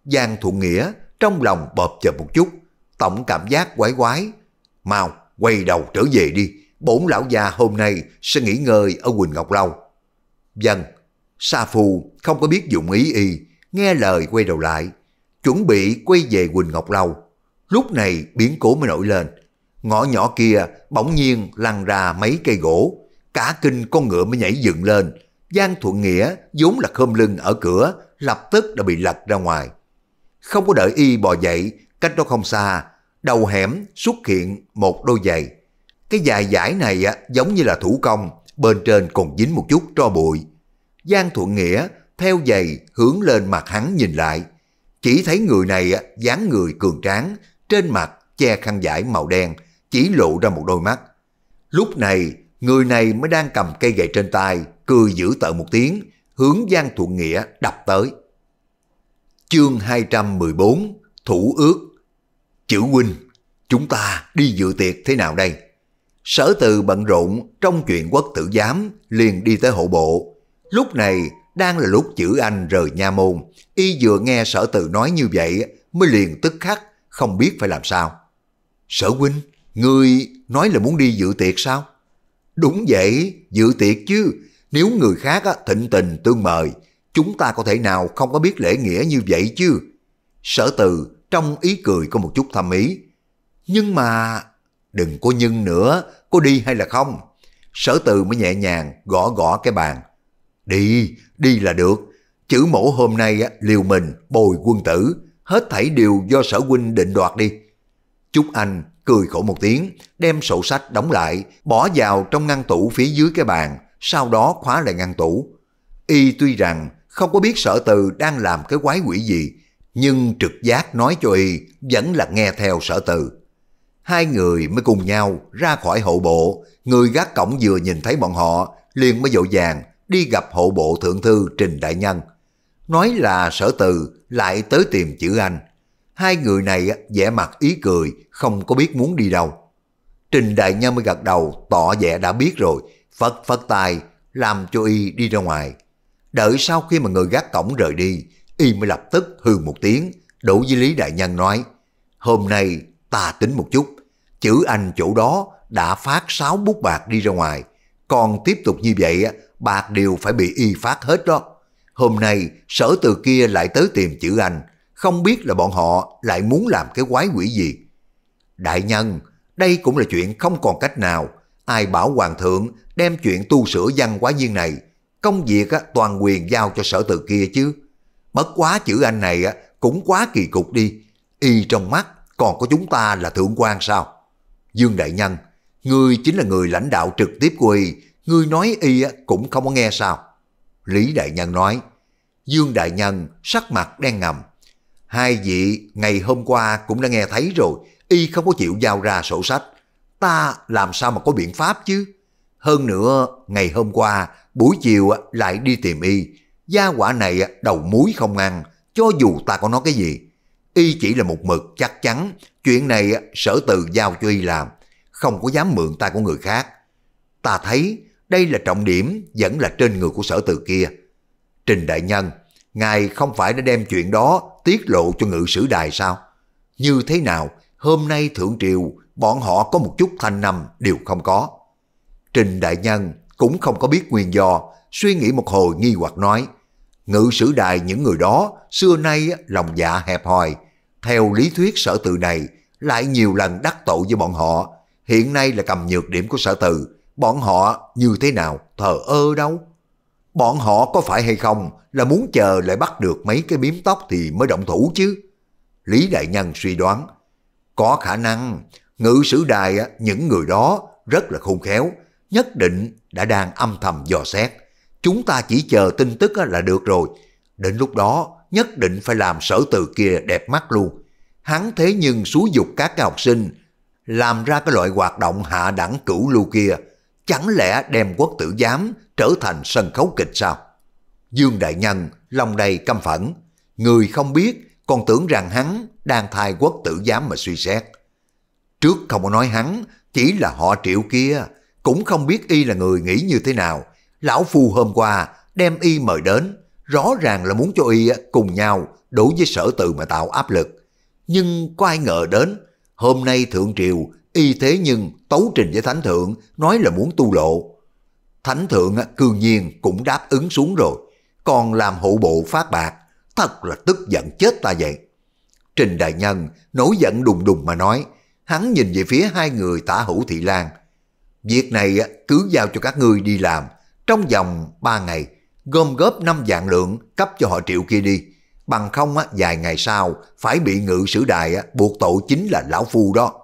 Giang Thuận Nghĩa trong lòng bợp chợp một chút, tổng cảm giác quái quái. Mau, quay đầu trở về đi, bổn lão gia hôm nay sẽ nghỉ ngơi ở Quỳnh Ngọc Lâu. Dân, Sa Phù không có biết dụng ý y, nghe lời quay đầu lại, chuẩn bị quay về Quỳnh Ngọc Lâu. Lúc này biến cố mới nổi lên, ngõ nhỏ kia bỗng nhiên lăn ra mấy cây gỗ, cả kinh con ngựa mới nhảy dựng lên. Giang Thuận Nghĩa vốn là khom lưng ở cửa, lập tức đã bị lật ra ngoài. Không có đợi y bò dậy, cách đó không xa, đầu hẻm xuất hiện một đôi giày. Cái dài giải này giống như là thủ công, bên trên còn dính một chút tro bụi, Giang Thuận Nghĩa theo giày hướng lên mặt hắn nhìn lại. Chỉ thấy người này dáng người cường tráng, trên mặt che khăn vải màu đen, chỉ lộ ra một đôi mắt. Lúc này, người này mới đang cầm cây gậy trên tay, cười giữ tợn một tiếng, hướng Giang Thuận Nghĩa đập tới. Chương 214 Thủ ước Chữ huynh, chúng ta đi dự tiệc thế nào đây? Sở từ bận rộn trong chuyện quốc tử giám liền đi tới hộ bộ, Lúc này đang là lúc chữ anh rời nha môn, y vừa nghe sở từ nói như vậy mới liền tức khắc, không biết phải làm sao. Sở huynh, ngươi nói là muốn đi dự tiệc sao? Đúng vậy, dự tiệc chứ, nếu người khác thịnh tình tương mời, chúng ta có thể nào không có biết lễ nghĩa như vậy chứ? Sở từ trong ý cười có một chút thâm ý. Nhưng mà... Đừng có nhưng nữa, có đi hay là không? Sở từ mới nhẹ nhàng gõ gõ cái bàn. Đi, đi là được. Chữ mổ hôm nay liều mình, bồi quân tử, hết thảy đều do sở huynh định đoạt đi. Trúc Anh cười khổ một tiếng, đem sổ sách đóng lại, bỏ vào trong ngăn tủ phía dưới cái bàn, sau đó khóa lại ngăn tủ. Y tuy rằng không có biết sở từ đang làm cái quái quỷ gì, nhưng trực giác nói cho Y vẫn là nghe theo sở từ. Hai người mới cùng nhau ra khỏi hậu bộ, người gác cổng vừa nhìn thấy bọn họ, liền mới dội vàng đi gặp hộ bộ thượng thư Trình Đại Nhân. Nói là sở từ lại tới tìm chữ anh. Hai người này vẻ mặt ý cười, không có biết muốn đi đâu. Trình Đại Nhân mới gật đầu, tỏ vẻ đã biết rồi, phật phật tay, làm cho y đi ra ngoài. Đợi sau khi mà người gác cổng rời đi, y mới lập tức hư một tiếng, đủ với Lý Đại Nhân nói, hôm nay ta tính một chút, chữ anh chỗ đó đã phát sáu bút bạc đi ra ngoài, còn tiếp tục như vậy á bạc đều phải bị y phát hết đó. Hôm nay sở từ kia lại tới tìm chữ anh, không biết là bọn họ lại muốn làm cái quái quỷ gì. Đại nhân, đây cũng là chuyện không còn cách nào. Ai bảo hoàng thượng đem chuyện tu sửa văn quá viên này, công việc toàn quyền giao cho sở từ kia chứ. Bất quá chữ anh này cũng quá kỳ cục đi. Y trong mắt còn có chúng ta là thượng quan sao? Dương Đại Nhân, ngươi chính là người lãnh đạo trực tiếp của Y, Ngươi nói y cũng không có nghe sao? Lý Đại Nhân nói, Dương Đại Nhân sắc mặt đen ngầm. Hai vị ngày hôm qua cũng đã nghe thấy rồi, y không có chịu giao ra sổ sách. Ta làm sao mà có biện pháp chứ? Hơn nữa, ngày hôm qua, buổi chiều lại đi tìm y. Gia quả này đầu muối không ăn, cho dù ta có nói cái gì. Y chỉ là một mực chắc chắn, chuyện này sở từ giao cho y làm, không có dám mượn tay của người khác. Ta thấy đây là trọng điểm vẫn là trên người của sở từ kia. Trình Đại Nhân, Ngài không phải đã đem chuyện đó tiết lộ cho ngự sử đài sao? Như thế nào, hôm nay Thượng Triều, bọn họ có một chút thanh năm đều không có. Trình Đại Nhân cũng không có biết nguyên do, suy nghĩ một hồi nghi hoặc nói, ngự sử đài những người đó xưa nay lòng dạ hẹp hòi, theo lý thuyết sở từ này lại nhiều lần đắc tội với bọn họ, hiện nay là cầm nhược điểm của sở từ, bọn họ như thế nào thờ ơ đâu. Bọn họ có phải hay không là muốn chờ lại bắt được mấy cái biếm tóc thì mới động thủ chứ. Lý Đại Nhân suy đoán, có khả năng ngữ sử đài những người đó rất là khôn khéo, nhất định đã đang âm thầm dò xét. Chúng ta chỉ chờ tin tức là được rồi. Đến lúc đó nhất định phải làm sở từ kia đẹp mắt luôn. Hắn thế nhưng xúi dục các học sinh làm ra cái loại hoạt động hạ đẳng cửu lưu kia chẳng lẽ đem quốc tử giám trở thành sân khấu kịch sao? Dương Đại Nhân lòng đầy căm phẫn, người không biết còn tưởng rằng hắn đang thay quốc tử giám mà suy xét. Trước không có nói hắn, chỉ là họ triệu kia, cũng không biết y là người nghĩ như thế nào. Lão Phu hôm qua đem y mời đến, rõ ràng là muốn cho y cùng nhau đủ với sở từ mà tạo áp lực. Nhưng có ai ngờ đến, hôm nay Thượng Triều y thế nhưng tấu trình với Thánh Thượng, nói là muốn tu lộ. Thánh Thượng cương nhiên cũng đáp ứng xuống rồi, còn làm hộ bộ phát bạc, thật là tức giận chết ta vậy. Trình Đại Nhân nổi giận đùng đùng mà nói, hắn nhìn về phía hai người tả hữu thị lan. Việc này cứ giao cho các ngươi đi làm, trong vòng ba ngày, gom góp năm vạn lượng cấp cho họ triệu kia đi. Bằng không á, vài ngày sau phải bị ngự sử đài buộc tội chính là lão phu đó.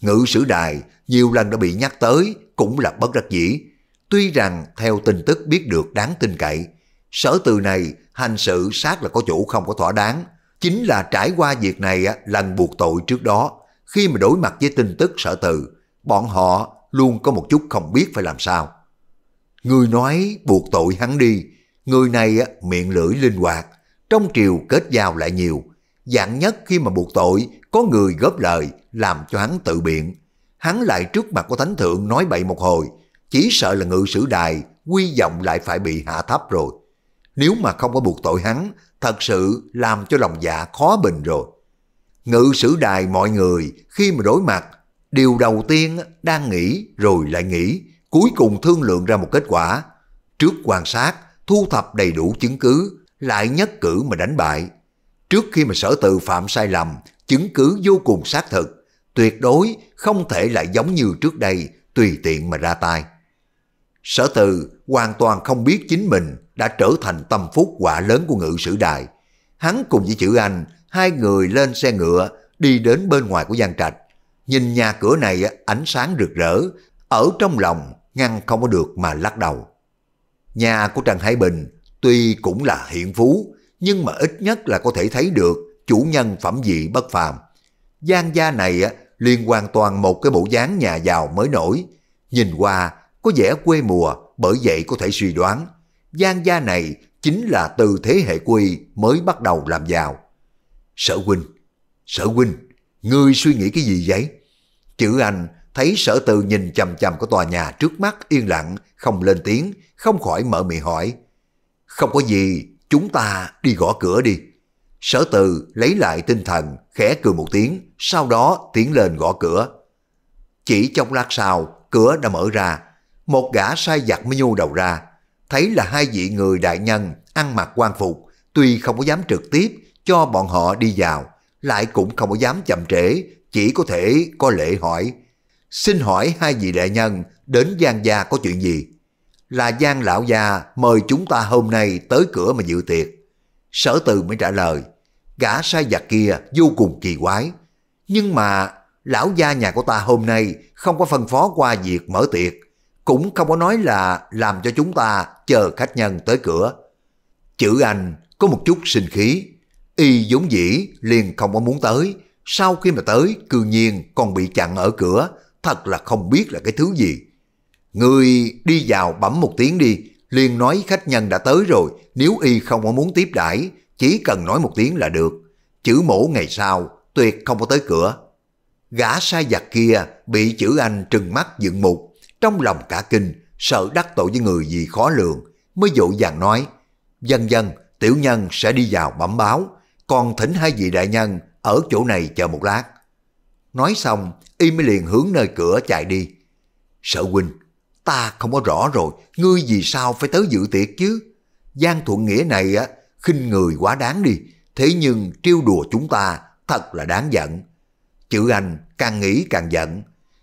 Ngự sử đài nhiều lần đã bị nhắc tới cũng là bất đắc dĩ. Tuy rằng theo tin tức biết được đáng tin cậy, sở từ này hành sự sát là có chủ không có thỏa đáng. Chính là trải qua việc này lần buộc tội trước đó, khi mà đối mặt với tin tức sở từ, bọn họ luôn có một chút không biết phải làm sao. Người nói buộc tội hắn đi, người này miệng lưỡi linh hoạt, trong triều kết giao lại nhiều. Dạng nhất khi mà buộc tội có người góp lời làm cho hắn tự biện. Hắn lại trước mặt của thánh thượng nói bậy một hồi, chỉ sợ là ngự sử đài quy vọng lại phải bị hạ thấp rồi. Nếu mà không có buộc tội hắn, thật sự làm cho lòng dạ khó bình rồi. Ngự sử đài mọi người khi mà đối mặt, điều đầu tiên đang nghĩ rồi lại nghĩ, cuối cùng thương lượng ra một kết quả. Trước quan sát, thu thập đầy đủ chứng cứ, lại nhất cử mà đánh bại. Trước khi mà sở tự phạm sai lầm, chứng cứ vô cùng xác thực, tuyệt đối không thể lại giống như trước đây tùy tiện mà ra tay. Sở từ hoàn toàn không biết chính mình đã trở thành tâm phúc quả lớn của ngự sử Đại. Hắn cùng với chữ Anh, hai người lên xe ngựa đi đến bên ngoài của gian Trạch. Nhìn nhà cửa này ánh sáng rực rỡ, ở trong lòng ngăn không có được mà lắc đầu. Nhà của Trần Hải Bình tuy cũng là hiện phú, nhưng mà ít nhất là có thể thấy được chủ nhân phẩm vị bất phàm. gian gia này liên hoàn toàn một cái bộ dáng nhà giàu mới nổi. Nhìn qua có vẻ quê mùa bởi vậy có thể suy đoán. gian gia này chính là từ thế hệ quy mới bắt đầu làm giàu. Sở huynh, sở huynh, ngươi suy nghĩ cái gì vậy? Chữ anh thấy sở từ nhìn chầm chầm của tòa nhà trước mắt yên lặng, không lên tiếng, không khỏi mở miệng hỏi. Không có gì, chúng ta đi gõ cửa đi. Sở từ lấy lại tinh thần, khẽ cười một tiếng, sau đó tiến lên gõ cửa. Chỉ trong lát sau, cửa đã mở ra. Một gã sai giặt mới nhô đầu ra. Thấy là hai vị người đại nhân ăn mặc quan phục, tuy không có dám trực tiếp cho bọn họ đi vào, lại cũng không có dám chậm trễ, chỉ có thể có lễ hỏi. Xin hỏi hai vị đại nhân đến Giang Gia có chuyện gì? Là Giang Lão Gia mời chúng ta hôm nay tới cửa mà dự tiệc. Sở từ mới trả lời, gã sai giặc kia vô cùng kỳ quái. Nhưng mà lão gia nhà của ta hôm nay không có phân phó qua việc mở tiệc, cũng không có nói là làm cho chúng ta chờ khách nhân tới cửa. Chữ anh có một chút sinh khí, y vốn dĩ liền không có muốn tới, sau khi mà tới cư nhiên còn bị chặn ở cửa, thật là không biết là cái thứ gì. Người đi vào bấm một tiếng đi, liền nói khách nhân đã tới rồi, nếu y không có muốn tiếp đãi chỉ cần nói một tiếng là được. Chữ mổ ngày sau, tuyệt không có tới cửa. Gã sai giặc kia bị chữ anh trừng mắt dựng mục, trong lòng cả kinh, sợ đắc tội với người gì khó lường, mới dỗ dàng nói, dần dần tiểu nhân sẽ đi vào bẩm báo, còn thỉnh hai vị đại nhân ở chỗ này chờ một lát. Nói xong, y mới liền hướng nơi cửa chạy đi. Sợ huynh, ta không có rõ rồi, ngươi vì sao phải tới dự tiệc chứ? Giang Thuận Nghĩa này á, khinh người quá đáng đi, thế nhưng trêu đùa chúng ta thật là đáng giận. Chữ anh càng nghĩ càng giận,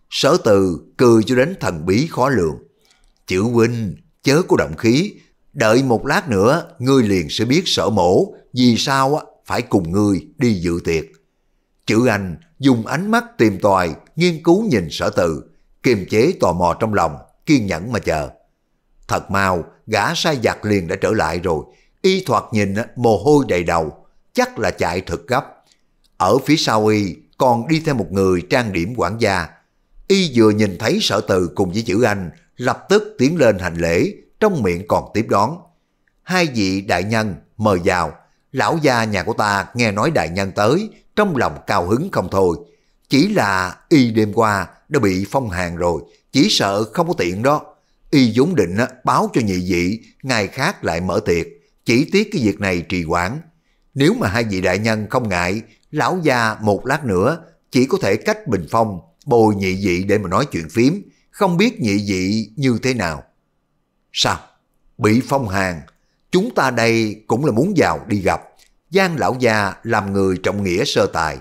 sở từ cười cho đến thần bí khó lường. Chữ huynh chớ có động khí, đợi một lát nữa ngươi liền sẽ biết sở mổ vì sao á, phải cùng ngươi đi dự tiệc. Chữ anh dùng ánh mắt tìm tòi nghiên cứu nhìn sở từ, kiềm chế tò mò trong lòng, kiên nhẫn mà chờ. Thật mau, gã sai giặc liền đã trở lại rồi, y thoạt nhìn mồ hôi đầy đầu, chắc là chạy thật gấp. Ở phía sau y còn đi theo một người trang điểm quản gia. Y vừa nhìn thấy sở từ cùng với chữ anh, lập tức tiến lên hành lễ, trong miệng còn tiếp đón. Hai vị đại nhân mời vào, lão gia nhà của ta nghe nói đại nhân tới, trong lòng cao hứng không thôi. Chỉ là y đêm qua đã bị phong hàn rồi, chỉ sợ không có tiện đó. Y vốn định báo cho nhị dị ngày khác lại mở tiệc, chỉ tiếc cái việc này trì hoãn. Nếu mà hai vị đại nhân không ngại, lão gia một lát nữa chỉ có thể cách bình phong, bồi nhị dị để mà nói chuyện phím, không biết nhị dị như thế nào. Sao? Bị phong hàng, chúng ta đây cũng là muốn vào đi gặp. Giang lão gia làm người trọng nghĩa sơ tài.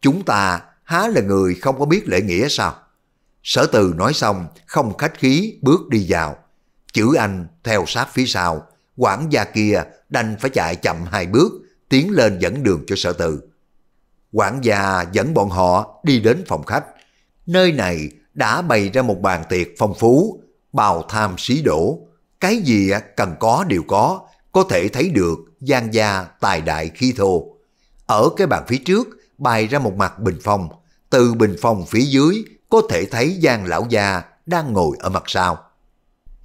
Chúng ta há là người không có biết lễ nghĩa sao? Sở từ nói xong, không khách khí bước đi vào. Chữ anh theo sát phía sau, quản gia kia đành phải chạy chậm hai bước, tiến lên dẫn đường cho sở từ. Quản gia dẫn bọn họ đi đến phòng khách. Nơi này đã bày ra một bàn tiệc phong phú, bào tham xí đổ. Cái gì cần có đều có, có thể thấy được gian gia tài đại khi thô. Ở cái bàn phía trước bày ra một mặt bình phong, từ bình phong phía dưới có thể thấy Giang lão già đang ngồi ở mặt sau.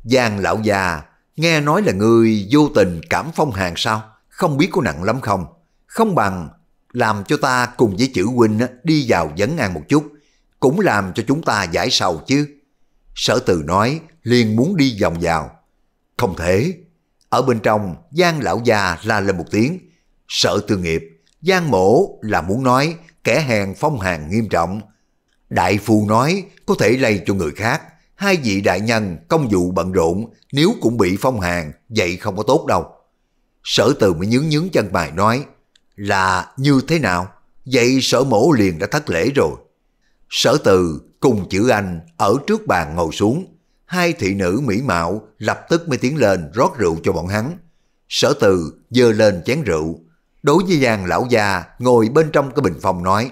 Giang lão già, nghe nói là người vô tình cảm phong hàng sao, không biết có nặng lắm không? Không bằng làm cho ta cùng với chữ huynh đi vào vấn an một chút, cũng làm cho chúng ta giải sầu chứ. Sở từ nói, liền muốn đi vòng vào. Không thể. Ở bên trong, Giang lão già la lên một tiếng. Sở tư nghiệp, Giang mổ là muốn nói kẻ hèn phong hàng nghiêm trọng, Đại phu nói có thể lây cho người khác, hai vị đại nhân công vụ bận rộn, nếu cũng bị phong hàn, vậy không có tốt đâu. Sở từ mới nhướng nhướng chân mày nói, là như thế nào? Vậy sở mổ liền đã thất lễ rồi. Sở từ cùng chữ anh ở trước bàn ngồi xuống, hai thị nữ mỹ mạo lập tức mới tiến lên rót rượu cho bọn hắn. Sở từ dơ lên chén rượu, đối với Giang lão già ngồi bên trong cái bình phòng nói,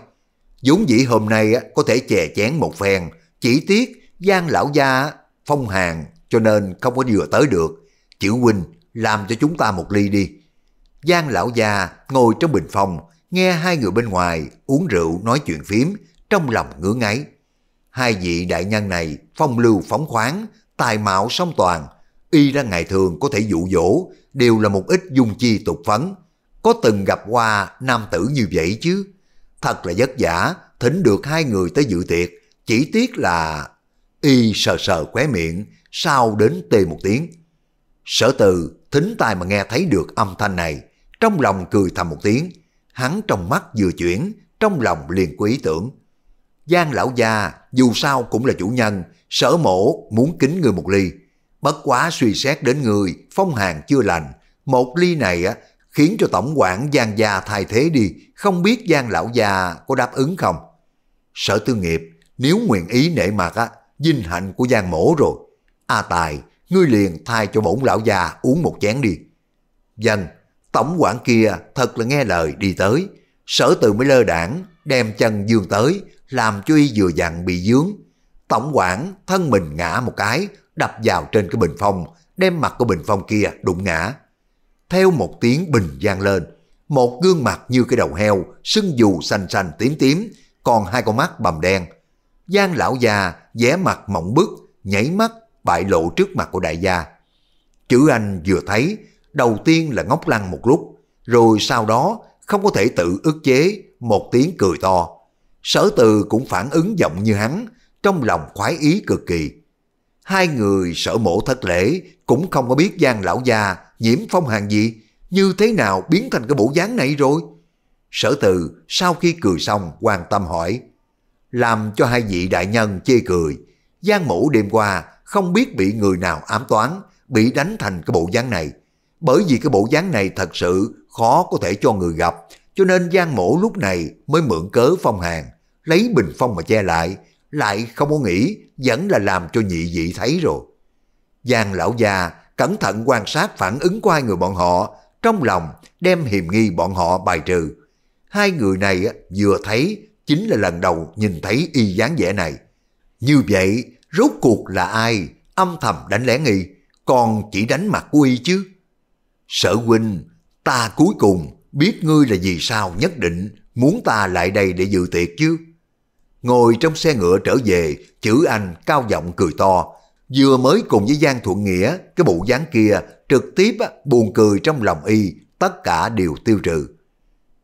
vốn dĩ hôm nay có thể chè chén một phen, chỉ tiếc gian lão gia phong hàng cho nên không có vừa tới được. Chữ huynh làm cho chúng ta một ly đi. Giang lão gia ngồi trong bình phòng, nghe hai người bên ngoài uống rượu nói chuyện phím, trong lòng ngứa ngáy. Hai vị đại nhân này phong lưu phóng khoáng, tài mạo song toàn, y ra ngày thường có thể dụ dỗ, đều là một ít dung chi tục phấn. Có từng gặp qua nam tử như vậy chứ? Thật là vất vả, thỉnh được hai người tới dự tiệc, chỉ tiếc là... Y sờ sờ khóe miệng, sau đến tê một tiếng. Sở từ, thính tai mà nghe thấy được âm thanh này, trong lòng cười thầm một tiếng, hắn trong mắt vừa chuyển, trong lòng liền có ý tưởng. Giang lão gia, dù sao cũng là chủ nhân, sở mổ muốn kính người một ly. Bất quá suy xét đến người, phong hàn chưa lành, một ly này á khiến cho tổng quản Giang Gia thay thế đi, không biết Giang Lão Gia có đáp ứng không? Sở tư nghiệp, nếu nguyện ý nể mặt á, dinh hạnh của Giang Mổ rồi. A Tài, ngươi liền thay cho bổn Lão Gia uống một chén đi. Dân, tổng quản kia thật là nghe lời đi tới. Sở từ mới lơ đảng, đem chân dương tới, làm cho y vừa dặn bị dướng. Tổng quản thân mình ngã một cái, đập vào trên cái bình phong, đem mặt của bình phong kia đụng ngã theo một tiếng bình gian lên, một gương mặt như cái đầu heo, sưng dù xanh xanh tím tím, còn hai con mắt bầm đen. Giang lão già vẻ mặt mộng bức, nhảy mắt, bại lộ trước mặt của đại gia. Chữ anh vừa thấy, đầu tiên là ngốc lăng một lúc, rồi sau đó không có thể tự ức chế một tiếng cười to. Sở từ cũng phản ứng giọng như hắn, trong lòng khoái ý cực kỳ. Hai người sở mổ thất lễ cũng không có biết Giang lão gia Diễm Phong hàng gì? Như thế nào biến thành cái bộ dáng này rồi? Sở từ sau khi cười xong quan tâm hỏi. Làm cho hai vị đại nhân chê cười. Giang mũ đêm qua không biết bị người nào ám toán, bị đánh thành cái bộ dáng này. Bởi vì cái bộ dáng này thật sự khó có thể cho người gặp, cho nên Giang Mổ lúc này mới mượn cớ phong hàng, lấy bình phong mà che lại, lại không có nghĩ, vẫn là làm cho nhị vị thấy rồi. Giang lão già cẩn thận quan sát phản ứng của hai người bọn họ, trong lòng đem hiềm nghi bọn họ bài trừ. Hai người này vừa thấy chính là lần đầu nhìn thấy y dáng vẻ này. Như vậy, rốt cuộc là ai âm thầm đánh lén y, còn chỉ đánh mặt của y chứ? Sở huynh, ta cuối cùng biết ngươi là vì sao nhất định muốn ta lại đây để dự tiệc chứ? Ngồi trong xe ngựa trở về, chữ anh cao giọng cười to, Vừa mới cùng với Giang Thuận Nghĩa, cái bộ dáng kia trực tiếp buồn cười trong lòng y, tất cả đều tiêu trừ.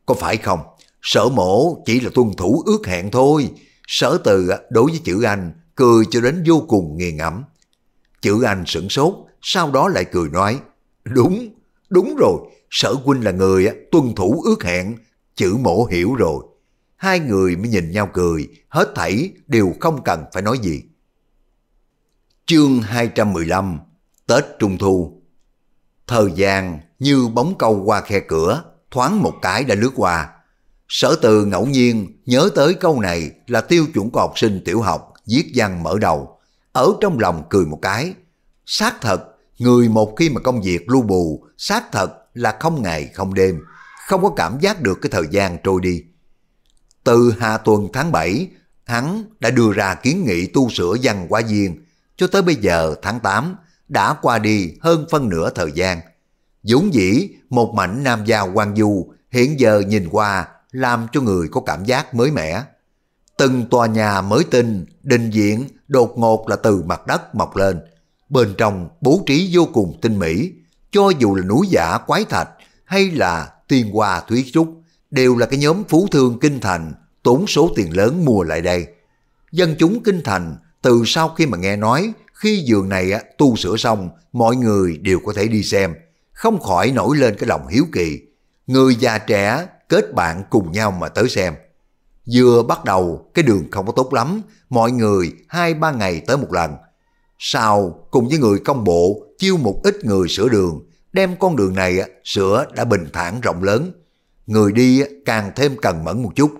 Có phải không? Sở mổ chỉ là tuân thủ ước hẹn thôi. Sở từ đối với chữ Anh cười cho đến vô cùng nghiền ngẫm. Chữ Anh sửng sốt, sau đó lại cười nói, đúng, đúng rồi, sở huynh là người tuân thủ ước hẹn, chữ mổ hiểu rồi. Hai người mới nhìn nhau cười, hết thảy đều không cần phải nói gì. Chương 215 Tết Trung Thu Thời gian như bóng câu qua khe cửa, thoáng một cái đã lướt qua. Sở từ ngẫu nhiên nhớ tới câu này là tiêu chuẩn của học sinh tiểu học, viết văn mở đầu. Ở trong lòng cười một cái. Xác thật, người một khi mà công việc lu bù, xác thật là không ngày không đêm, không có cảm giác được cái thời gian trôi đi. Từ hạ tuần tháng 7, hắn đã đưa ra kiến nghị tu sửa văn hóa viên cho tới bây giờ tháng 8 đã qua đi hơn phân nửa thời gian. Dũng dĩ một mảnh nam Giao quan du hiện giờ nhìn qua làm cho người có cảm giác mới mẻ. Từng tòa nhà mới tinh, đình diện đột ngột là từ mặt đất mọc lên. Bên trong bố trí vô cùng tinh mỹ, cho dù là núi giả quái thạch hay là tiên hoa thúy trúc, đều là cái nhóm phú thương kinh thành tốn số tiền lớn mua lại đây. Dân chúng kinh thành từ sau khi mà nghe nói khi giường này tu sửa xong mọi người đều có thể đi xem không khỏi nổi lên cái lòng hiếu kỳ người già trẻ kết bạn cùng nhau mà tới xem vừa bắt đầu cái đường không có tốt lắm mọi người hai ba ngày tới một lần sau cùng với người công bộ chiêu một ít người sửa đường đem con đường này sửa đã bình thản rộng lớn người đi càng thêm cần mẫn một chút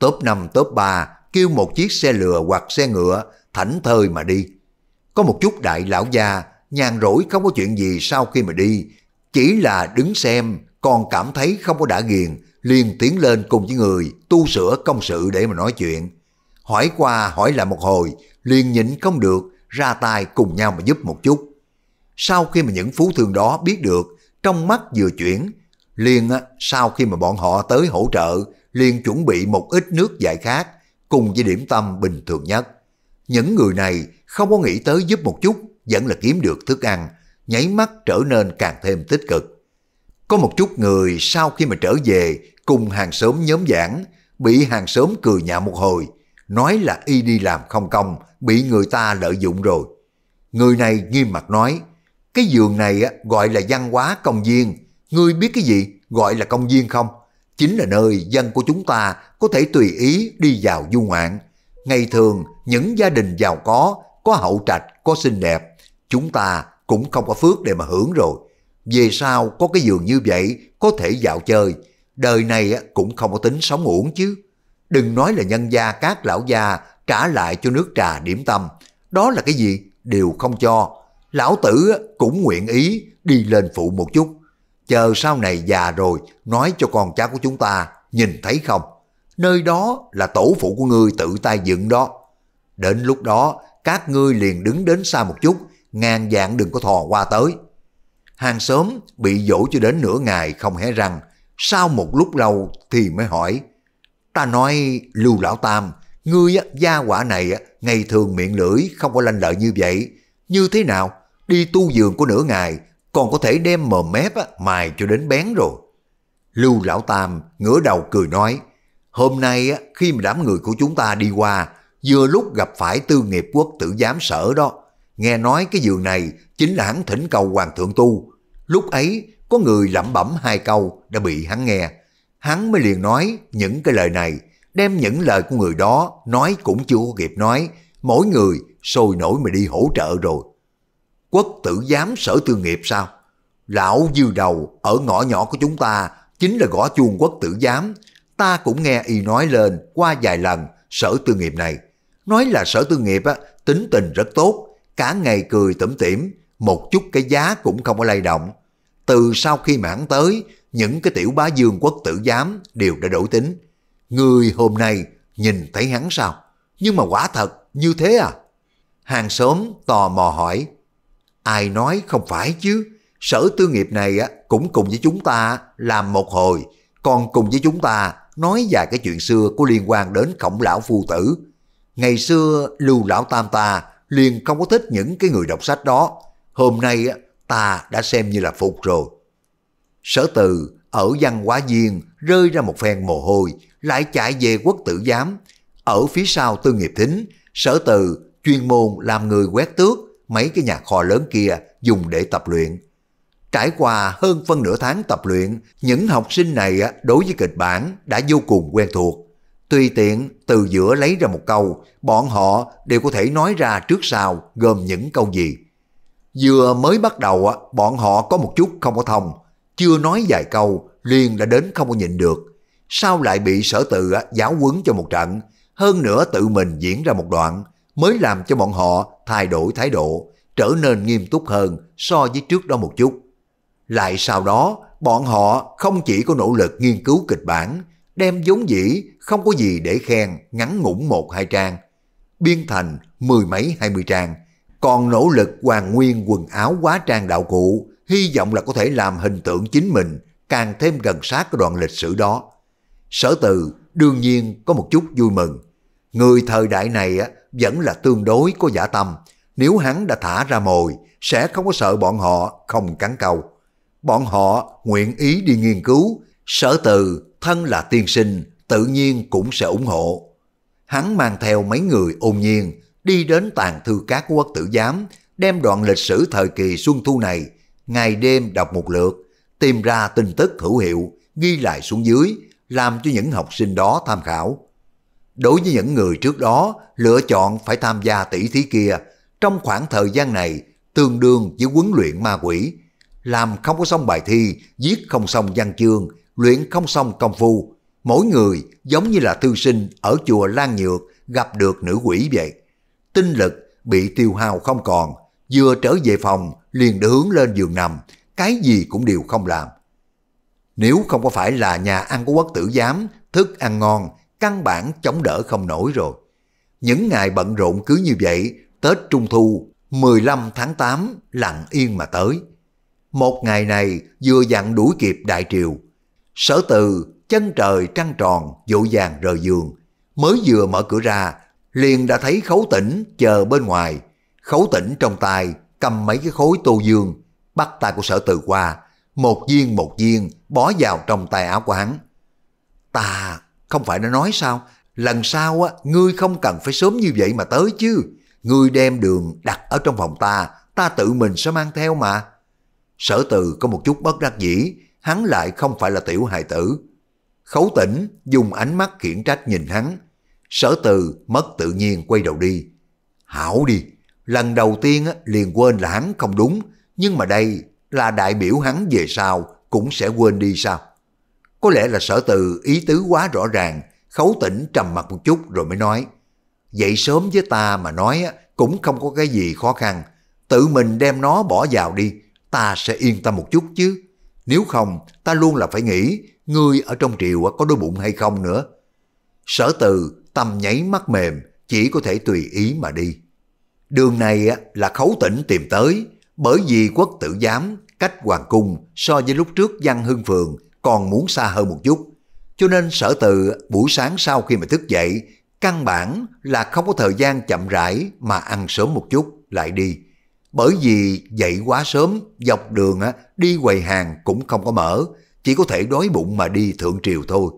top 5 top 3 kêu một chiếc xe lừa hoặc xe ngựa thảnh thơi mà đi. Có một chút đại lão già, nhàn rỗi không có chuyện gì sau khi mà đi, chỉ là đứng xem, còn cảm thấy không có đã ghiền, liền tiến lên cùng với người tu sửa công sự để mà nói chuyện. Hỏi qua hỏi lại một hồi, liền nhịn không được, ra tay cùng nhau mà giúp một chút. Sau khi mà những phú thương đó biết được, trong mắt vừa chuyển, liền sau khi mà bọn họ tới hỗ trợ, liền chuẩn bị một ít nước giải khát cùng với điểm tâm bình thường nhất. Những người này không có nghĩ tới giúp một chút, vẫn là kiếm được thức ăn, nháy mắt trở nên càng thêm tích cực. Có một chút người sau khi mà trở về cùng hàng xóm nhóm giảng, bị hàng xóm cười nhạo một hồi, nói là y đi làm không công, bị người ta lợi dụng rồi. Người này nghiêm mặt nói, cái giường này gọi là văn hóa công viên, ngươi biết cái gì gọi là công viên không? Chính là nơi dân của chúng ta có thể tùy ý đi vào du ngoạn. Ngày thường những gia đình giàu có, có hậu trạch, có xinh đẹp, chúng ta cũng không có phước để mà hưởng rồi. Về sau có cái giường như vậy có thể dạo chơi, đời này cũng không có tính sống uổng chứ. Đừng nói là nhân gia các lão gia trả lại cho nước trà điểm tâm, đó là cái gì đều không cho. Lão tử cũng nguyện ý đi lên phụ một chút, chờ sau này già rồi nói cho con cháu của chúng ta nhìn thấy không. Nơi đó là tổ phụ của ngươi tự tay dựng đó. Đến lúc đó, các ngươi liền đứng đến xa một chút, ngàn dạng đừng có thò qua tới. Hàng xóm bị dỗ cho đến nửa ngày không hé răng, sau một lúc lâu thì mới hỏi. Ta nói Lưu Lão Tam, ngươi gia quả này ngày thường miệng lưỡi không có lanh lợi như vậy. Như thế nào? Đi tu giường của nửa ngày, còn có thể đem mờ mép mài cho đến bén rồi. Lưu Lão Tam ngửa đầu cười nói, hôm nay khi mà đám người của chúng ta đi qua, vừa lúc gặp phải tư nghiệp quốc tử giám sở đó. Nghe nói cái giường này chính là hắn thỉnh cầu hoàng thượng tu. Lúc ấy có người lẩm bẩm hai câu đã bị hắn nghe. Hắn mới liền nói những cái lời này, đem những lời của người đó nói cũng chưa có kịp nói. Mỗi người sôi nổi mà đi hỗ trợ rồi. Quốc tử giám sở tư nghiệp sao? Lão dư đầu ở ngõ nhỏ của chúng ta chính là gõ chuông quốc tử giám. Ta cũng nghe y nói lên qua vài lần sở tư nghiệp này. Nói là sở tư nghiệp á, tính tình rất tốt, cả ngày cười tẩm tỉm, một chút cái giá cũng không có lay động. Từ sau khi mãn tới, những cái tiểu bá dương quốc tử giám đều đã đổi tính. Người hôm nay nhìn thấy hắn sao? Nhưng mà quả thật, như thế à? Hàng xóm tò mò hỏi, ai nói không phải chứ? Sở tư nghiệp này á cũng cùng với chúng ta làm một hồi, còn cùng với chúng ta nói vài cái chuyện xưa có liên quan đến khổng lão phu tử. Ngày xưa Lưu Lão Tam ta liền không có thích những cái người đọc sách đó. Hôm nay ta đã xem như là phục rồi. Sở từ ở văn hóa viên rơi ra một phen mồ hôi, lại chạy về quốc tử giám. Ở phía sau tư nghiệp thính, sở từ chuyên môn làm người quét tước mấy cái nhà kho lớn kia dùng để tập luyện. Trải qua hơn phân nửa tháng tập luyện, những học sinh này đối với kịch bản đã vô cùng quen thuộc. Tùy tiện từ giữa lấy ra một câu, bọn họ đều có thể nói ra trước sau gồm những câu gì. Vừa mới bắt đầu bọn họ có một chút không có thông, chưa nói vài câu liền đã đến không có nhịn được. Sao lại bị sở tự giáo quấn cho một trận, hơn nữa tự mình diễn ra một đoạn mới làm cho bọn họ thay đổi thái độ, trở nên nghiêm túc hơn so với trước đó một chút. Lại sau đó, bọn họ không chỉ có nỗ lực nghiên cứu kịch bản đem vốn dĩ không có gì để khen ngắn ngủn một hai trang biên thành mười mấy hai mươi trang còn nỗ lực hoàn nguyên quần áo quá trang đạo cụ hy vọng là có thể làm hình tượng chính mình càng thêm gần sát cái đoạn lịch sử đó sở từ đương nhiên có một chút vui mừng người thời đại này á vẫn là tương đối có giả tâm nếu hắn đã thả ra mồi sẽ không có sợ bọn họ không cắn câu bọn họ nguyện ý đi nghiên cứu Sở từ thân là tiên sinh, tự nhiên cũng sẽ ủng hộ. Hắn mang theo mấy người ôn nhiên, đi đến tàn thư các của quốc tử giám, đem đoạn lịch sử thời kỳ xuân thu này, ngày đêm đọc một lượt, tìm ra tin tức hữu hiệu, ghi lại xuống dưới, làm cho những học sinh đó tham khảo. Đối với những người trước đó lựa chọn phải tham gia tỷ thí kia, trong khoảng thời gian này tương đương với huấn luyện ma quỷ, làm không có xong bài thi, viết không xong văn chương, luyện không xong công phu, mỗi người giống như là thư sinh ở chùa Lan Nhược gặp được nữ quỷ vậy. Tinh lực bị tiêu hao không còn, vừa trở về phòng liền hướng lên giường nằm, cái gì cũng đều không làm. Nếu không có phải là nhà ăn của quốc tử giám, thức ăn ngon, căn bản chống đỡ không nổi rồi. Những ngày bận rộn cứ như vậy, Tết Trung Thu 15 tháng 8 lặng yên mà tới. Một ngày này vừa dặn đuổi kịp đại triều, Sở từ chân trời trăng tròn dỗ dàng rời giường. Mới vừa mở cửa ra liền đã thấy khấu tỉnh chờ bên ngoài. Khấu tỉnh trong tay cầm mấy cái khối tô dương bắt tay của sở từ qua. Một viên một viên bó vào trong tay áo của hắn. Ta không phải đã nói sao lần sau á, ngươi không cần phải sớm như vậy mà tới chứ. Ngươi đem đường đặt ở trong phòng ta, ta tự mình sẽ mang theo mà. Sở từ có một chút bất đắc dĩ, hắn lại không phải là tiểu hài tử. Khấu tỉnh dùng ánh mắt khiển trách nhìn hắn. Sở từ mất tự nhiên quay đầu đi. Hảo đi, lần đầu tiên liền quên là hắn không đúng, nhưng mà đây là đại biểu hắn về sau cũng sẽ quên đi sao? Có lẽ là sở từ ý tứ quá rõ ràng, khấu tỉnh trầm mặt một chút rồi mới nói. Vậy sớm với ta mà nói cũng không có cái gì khó khăn, tự mình đem nó bỏ vào đi, ta sẽ yên tâm một chút chứ. Nếu không, ta luôn là phải nghĩ ngươi ở trong triều có đôi bụng hay không nữa. Sở từ, tâm nháy mắt mềm, chỉ có thể tùy ý mà đi. Đường này là khấu tỉnh tìm tới, bởi vì quốc tử giám cách hoàng cung so với lúc trước văn hưng phường còn muốn xa hơn một chút. Cho nên sở từ buổi sáng sau khi mà thức dậy, căn bản là không có thời gian chậm rãi mà ăn sớm một chút lại đi. Bởi vì dậy quá sớm, dọc đường á, đi quầy hàng cũng không có mở, chỉ có thể đói bụng mà đi thượng triều thôi.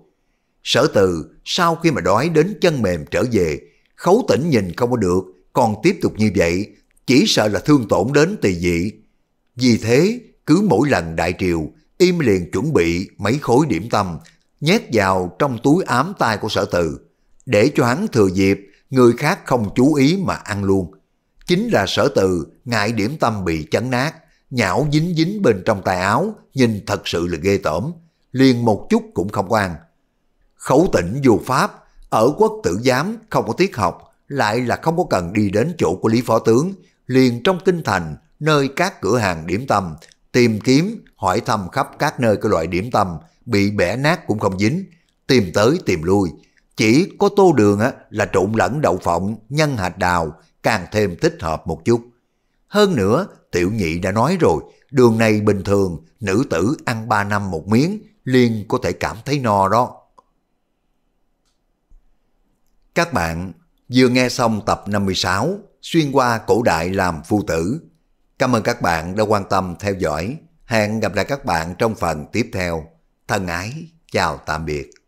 Sở từ, sau khi mà đói đến chân mềm trở về, khấu tỉnh nhìn không có được, còn tiếp tục như vậy, chỉ sợ là thương tổn đến tỳ dị. Vì thế, cứ mỗi lần đại triều, im liền chuẩn bị mấy khối điểm tâm, nhét vào trong túi ám tay của sở từ, để cho hắn thừa dịp, người khác không chú ý mà ăn luôn. Chính là sở từ, ngại điểm tâm bị chấn nát, nhão dính dính bên trong tay áo, nhìn thật sự là ghê tởm, liền một chút cũng không quan Khẩu tỉnh dù Pháp, ở quốc tử giám không có tiết học, lại là không có cần đi đến chỗ của Lý Phó Tướng, liền trong kinh thành, nơi các cửa hàng điểm tâm, tìm kiếm, hỏi thăm khắp các nơi cái loại điểm tâm, bị bẻ nát cũng không dính, tìm tới tìm lui. Chỉ có tô đường á, là trộn lẫn đậu phộng, nhân hạt đào, càng thêm thích hợp một chút. Hơn nữa, tiểu nhị đã nói rồi, đường này bình thường, nữ tử ăn 3 năm một miếng, liền có thể cảm thấy no đó. Các bạn vừa nghe xong tập 56 Xuyên qua cổ đại làm phu tử. Cảm ơn các bạn đã quan tâm theo dõi. Hẹn gặp lại các bạn trong phần tiếp theo. Thân ái, chào tạm biệt.